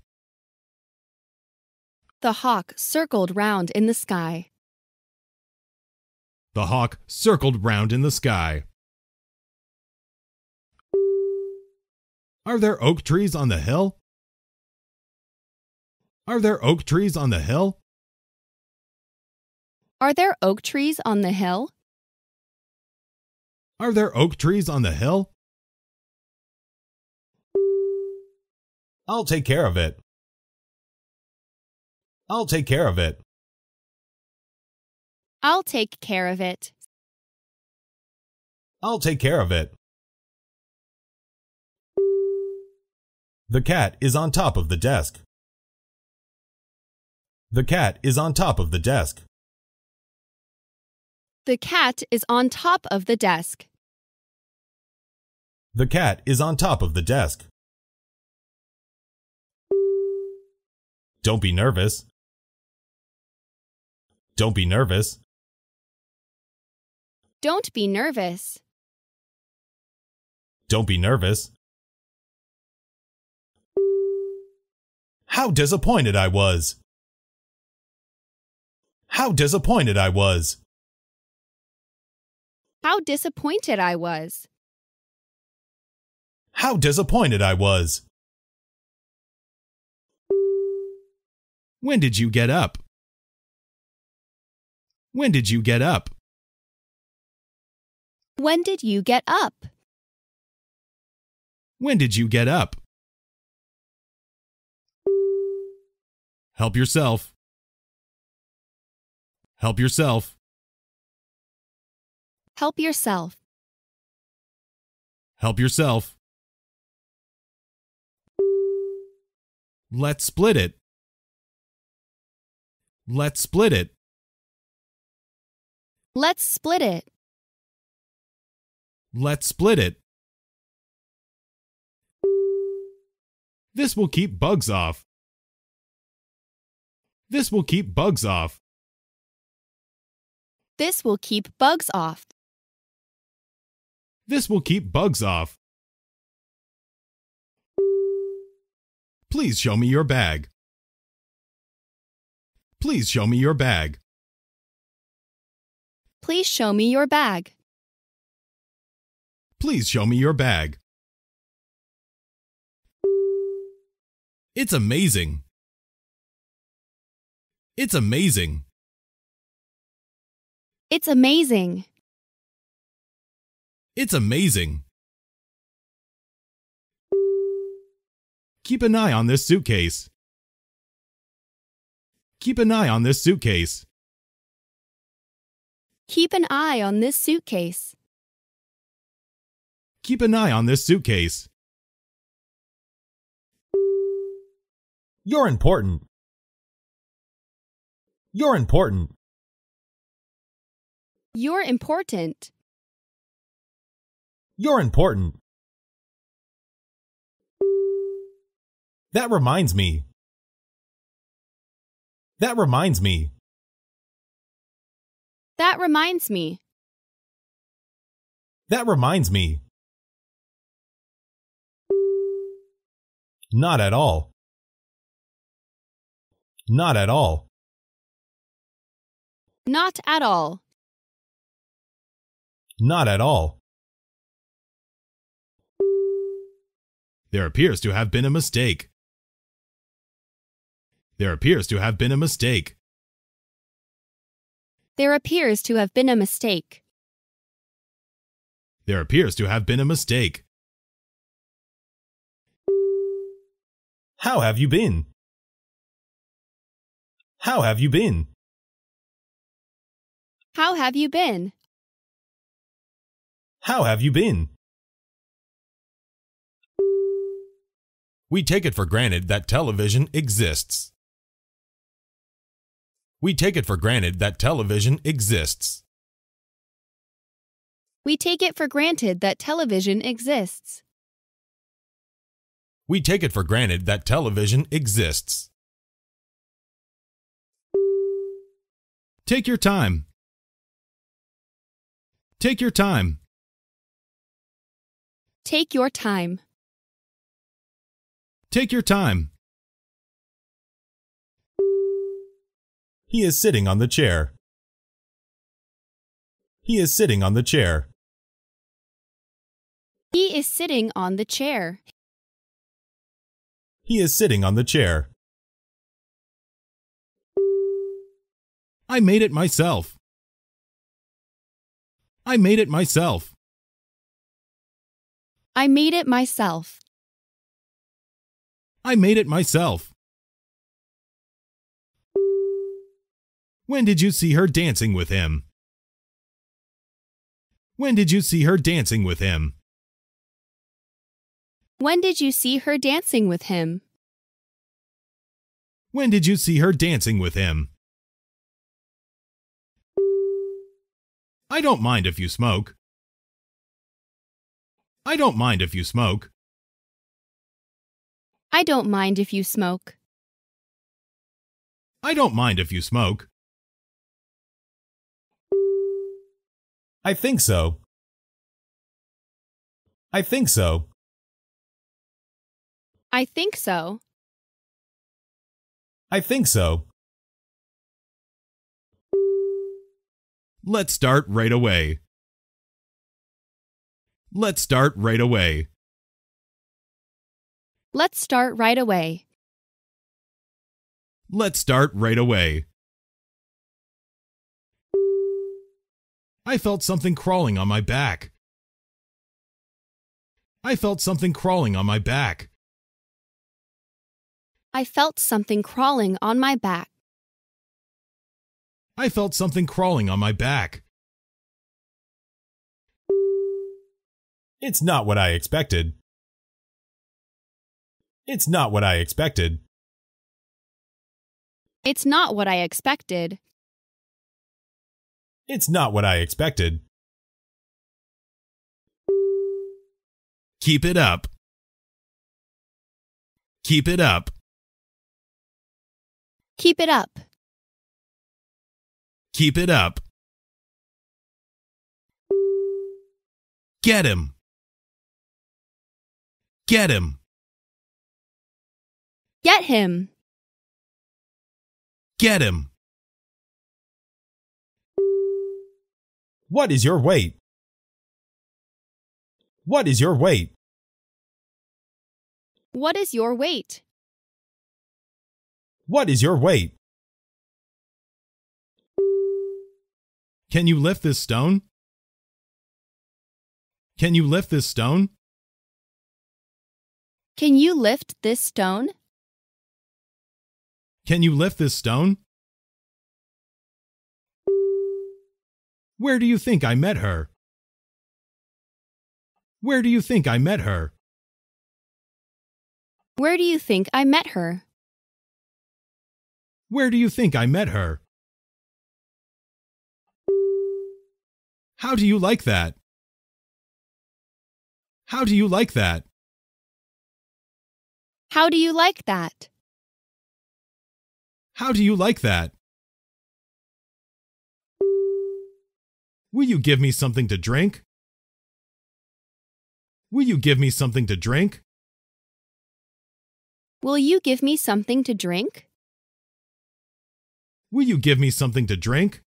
Speaker 1: The hawk circled round in the sky. The hawk circled round in the sky. Are there oak trees on the hill? Are there oak trees on the hill? Are there oak trees on the hill? Are there oak trees on the hill? I'll take care of it. I'll take care of it. I'll take care of it. I'll take care of it. The cat is on top of the desk. The cat is on top of the desk. The cat is on top of the desk. The cat is on top of the desk. Don't be nervous. Don't be nervous. Don't be nervous. Don't be nervous. How disappointed I was. How disappointed I was. How disappointed I was. How disappointed I was. When did you get up? When did you get up? When did you get up? When did you get up? Help yourself. Help yourself. Help yourself. Help yourself. Let's split it. Let's split it. Let's split it. Let's split it. This will keep bugs off. This will keep bugs off. This will keep bugs off. This will keep bugs off. Please show me your bag. Please show me your bag. Please show me your bag. Please show me your bag. It's amazing. It's amazing. It's amazing. It's amazing. Keep an eye on this suitcase. Keep an eye on this suitcase. Keep an eye on this suitcase. Keep an eye on this suitcase. You're important. You're important. You're important. You're important. That reminds me. That reminds me. That reminds me. That reminds me. Not at all. Not at all. Not at all. Not at all. There appears to have been a mistake. There appears to have been a mistake. There appears to have been a mistake. There appears to have been a mistake. How have you been? How have you been? How have you been? How have you been? We take it for granted that television exists. We take it for granted that television exists. We take it for granted that television exists. We take it for granted that television exists. Take your time. Take your time. Take your time. Take your time. He is sitting on the chair. He is sitting on the chair. He is sitting on the chair. He is sitting on the chair. I made it myself. I made it myself. I made it myself. I made it myself. When did you see her dancing with him? When did you see her dancing with him? When did you see her dancing with him? When did you see her dancing with him? I don't mind if you smoke. I don't mind if you smoke. I don't mind if you smoke. I don't mind if you smoke. I think so. I think so. I think so. I think so. Let's start right away. Let's start right away. Let's start right away. Let's start right away. I felt something crawling on my back. I felt something crawling on my back. I felt something crawling on my back. I felt something crawling on my back. It's not what I expected. It's not what I expected. It's not what I expected. It's not what I expected. Keep it up. Keep it up. Keep it up. Keep it up. Get him. Get him. Get him. Get him. What is your weight? What is your weight? What is your weight? What is your weight? Can you lift this stone? Can you lift this stone? Can you lift this stone? Can you lift this stone? Where do you think I met her? Where do you think I met her? Where do you think I met her? Where do you think I met her? How do you like that? How do you like that? How do you like that? How do you like that? Will you give me something to drink? Will you give me something to drink? Will you give me something to drink? Will you give me something to drink?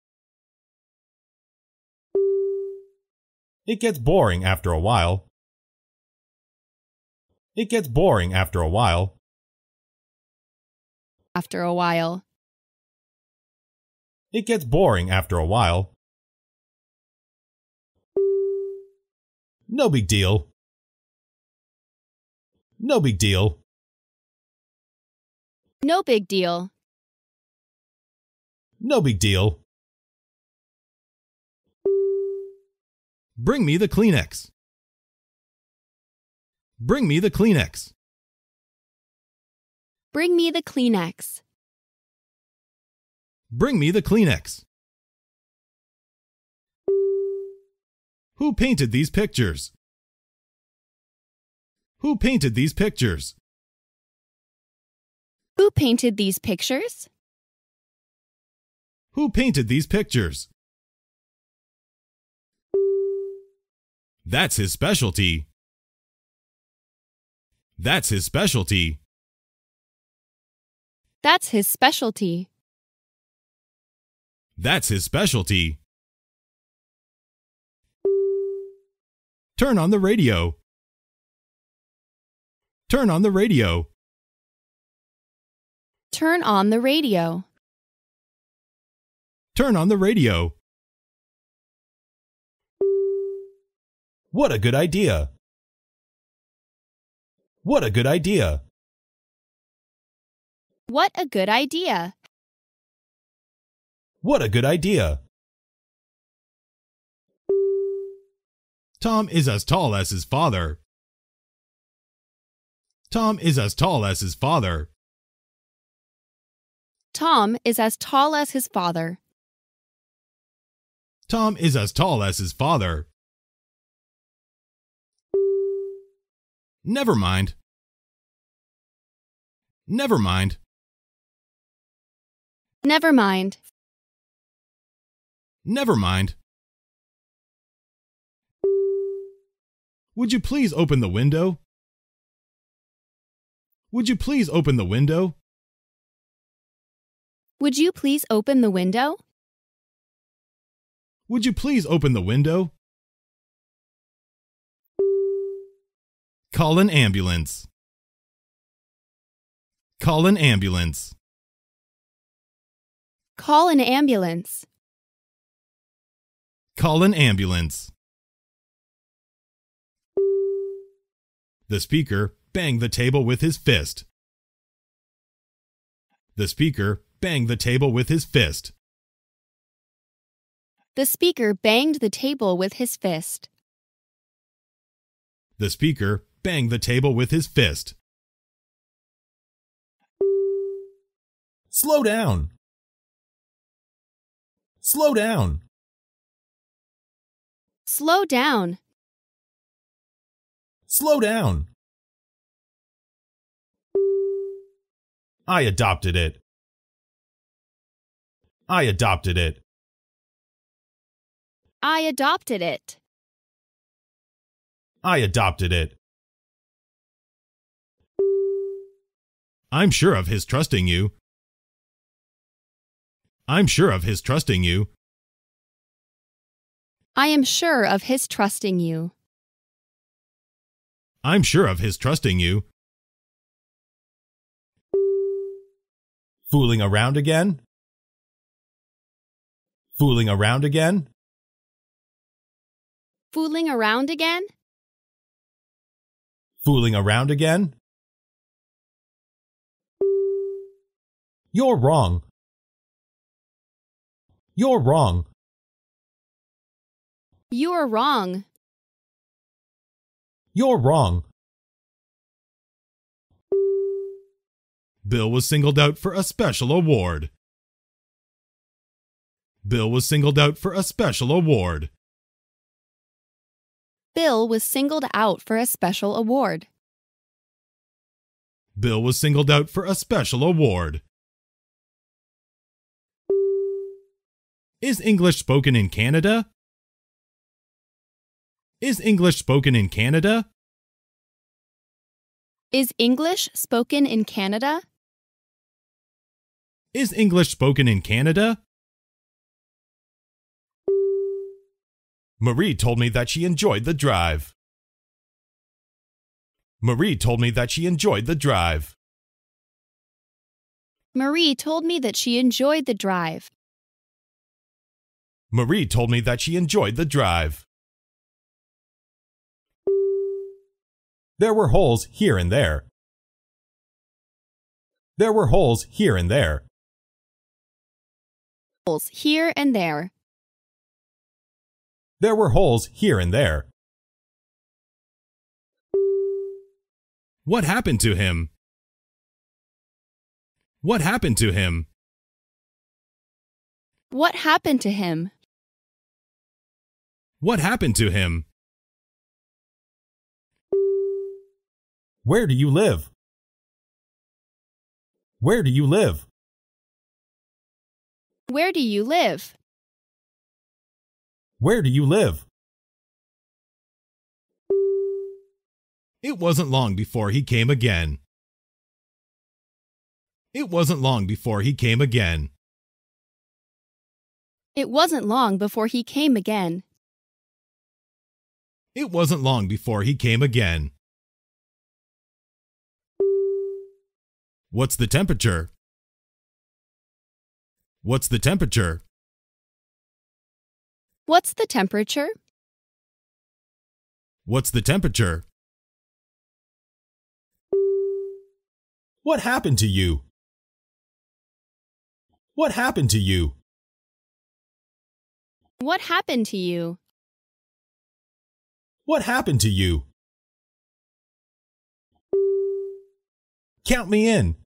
Speaker 1: It gets boring after a while. It gets boring after a while. After a while. It gets boring after a while. No big deal. No big deal. No big deal. No big deal. Bring me the Kleenex. Bring me the Kleenex. Bring me the Kleenex. Bring me the Kleenex. Who painted these pictures? Who painted these pictures? Who painted these pictures? Who painted these pictures? That's his specialty. That's his specialty. That's his specialty. That's his specialty. Turn on the radio. Turn on the radio. Turn on the radio. Turn on the radio. What a good idea! What a good idea! What a good idea! What a good idea! Tom is as tall as his father. Tom is as tall as his father. Tom is as tall as his father. Tom is as tall as his father. Never mind. Never mind. Never mind. Never mind. Would you please open the window? Would you please open the window? Would you please open the window? Would you please open the window? Call an ambulance. Call an ambulance. Call an ambulance. Call an ambulance. The speaker banged the table with his fist. The speaker banged the table with his fist. The speaker banged the table with his fist. The speaker Bang the table with his fist. Slow down! Slow down! Slow down! Slow down! I adopted it. I adopted it. I adopted it. I adopted it. I'm sure of his trusting you. I'm sure of his trusting you. I am sure of his trusting you. I'm sure of his trusting you. Fooling around again? Fooling around again? Fooling around again? Fooling around again? You're wrong. You're wrong. You're wrong. You're wrong. Bill was singled out for a special award. Bill was singled out for a special award. Bill was singled out for a special award. Bill was singled out for a special award. Is English spoken in Canada? Is English spoken in Canada? Is English spoken in Canada? Is English spoken in Canada? Marie told me that she enjoyed the drive. Marie told me that she enjoyed the drive. Marie told me that she enjoyed the drive. Marie told me that she enjoyed the drive. There were holes here and there. There were holes here and there. Holes here and there. There were holes here and there. What happened to him? What happened to him? What happened to him? What happened to him? Where do you live? Where do you live? Where do you live? Where do you live? It wasn't long before he came again. It wasn't long before he came again. It wasn't long before he came again it wasn't long before he came again. What's the temperature? What's the temperature? What's the temperature? What's the temperature? What happened to you? What happened to you? What happened to you? What happened to you? Count me in.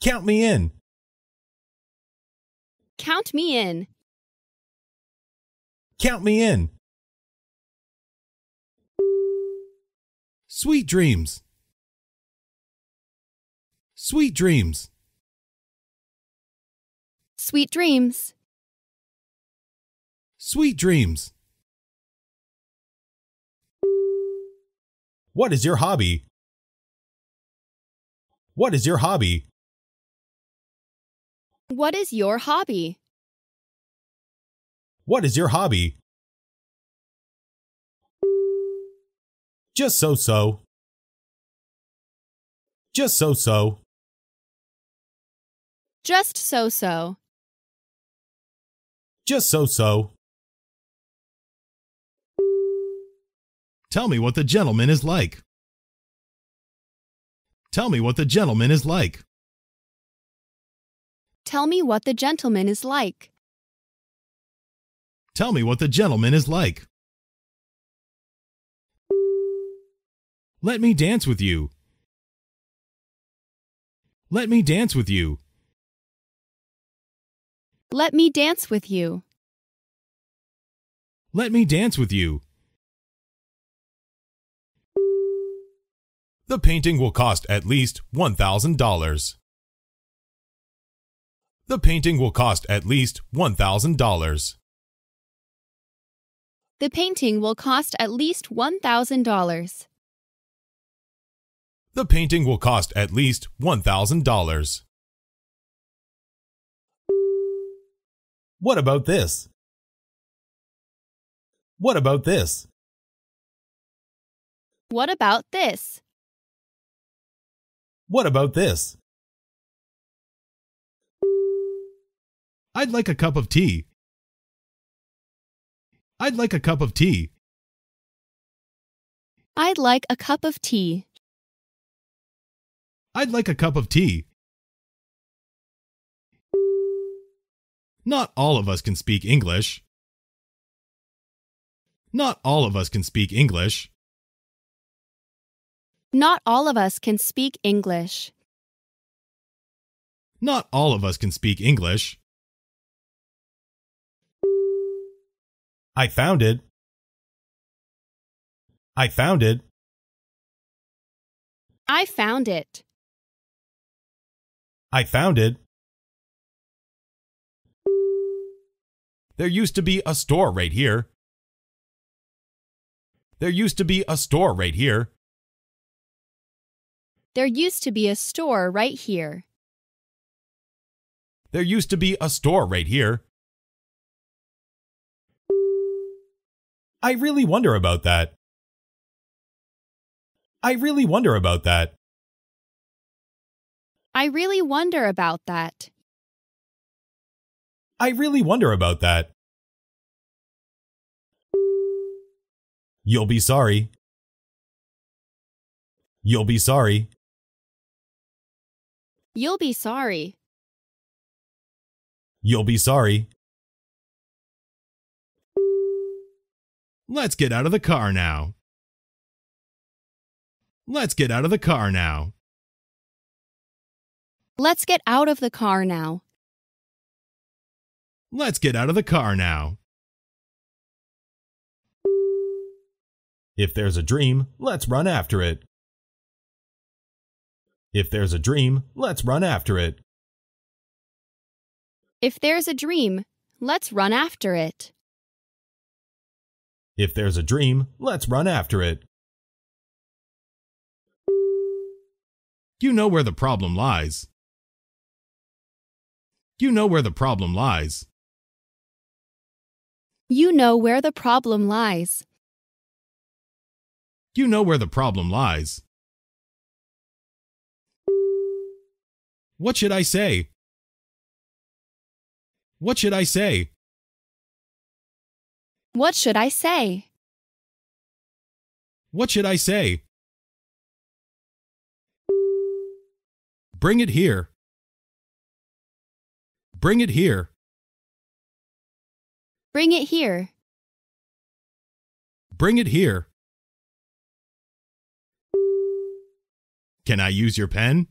Speaker 1: Count me in. Count me in. Count me in. Sweet dreams. Sweet dreams. Sweet dreams. Sweet dreams. What is your hobby? What is your hobby? What is your hobby? What is your hobby? Just so so. Just so so. Just so so. Just so so. Tell me what the gentleman is like. Tell me what the gentleman is like. Tell me what the gentleman is like. Tell me what the gentleman is like. Let me dance with you. Let me dance with you. Let me dance with you. Let me dance with you. The painting will cost at least $1,000. The painting will cost at least $1,000. The painting will cost at least $1,000. The painting will cost at least $1,000. What about this? What about this? What about this? What about this? I'd like a cup of tea. I'd like a cup of tea. I'd like a cup of tea. I'd like a cup of tea. Not all of us can speak English. Not all of us can speak English. Not all of us can speak English. Not all of us can speak English. I found it. I found it. I found it. I found it. There used to be a store right here. There used to be a store right here. There used to be a store right here. There used to be a store right here. I really wonder about that. I really wonder about that. I really wonder about that. I really wonder about that. You'll be sorry. You'll be sorry. You'll be sorry. You'll be sorry. Let's get out of the car now. Let's get out of the car now. Let's get out of the car now. Let's get out of the car now. If there's a dream, let's run after it. If there's a dream, let's run after it. If there's a dream, let's run after it. If there's a dream, let's run after it. You know where the problem lies. You know where the problem lies. You know where the problem lies. You know where the problem lies. What should I say? What should I say? What should I say? What should I say? Bring it here. Bring it here. Bring it here. Bring it here. Can I use your pen?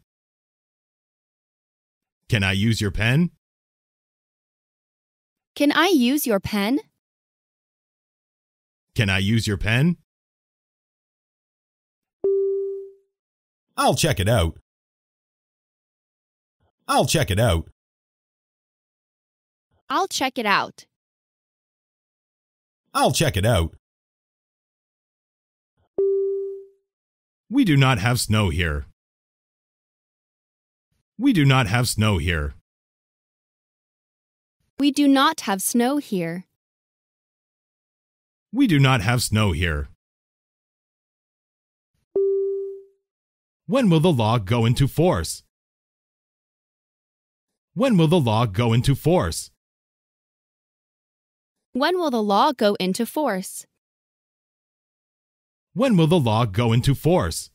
Speaker 1: Can I use your pen? Can I use your pen? Can I use your pen? I'll check it out. I'll check it out. I'll check it out. I'll check it out. We do not have snow here. We do not have snow here. We do not have snow here. We do not have snow here. When will the law go into force? When will the law go into force? When will the law go into force? When will the law go into force?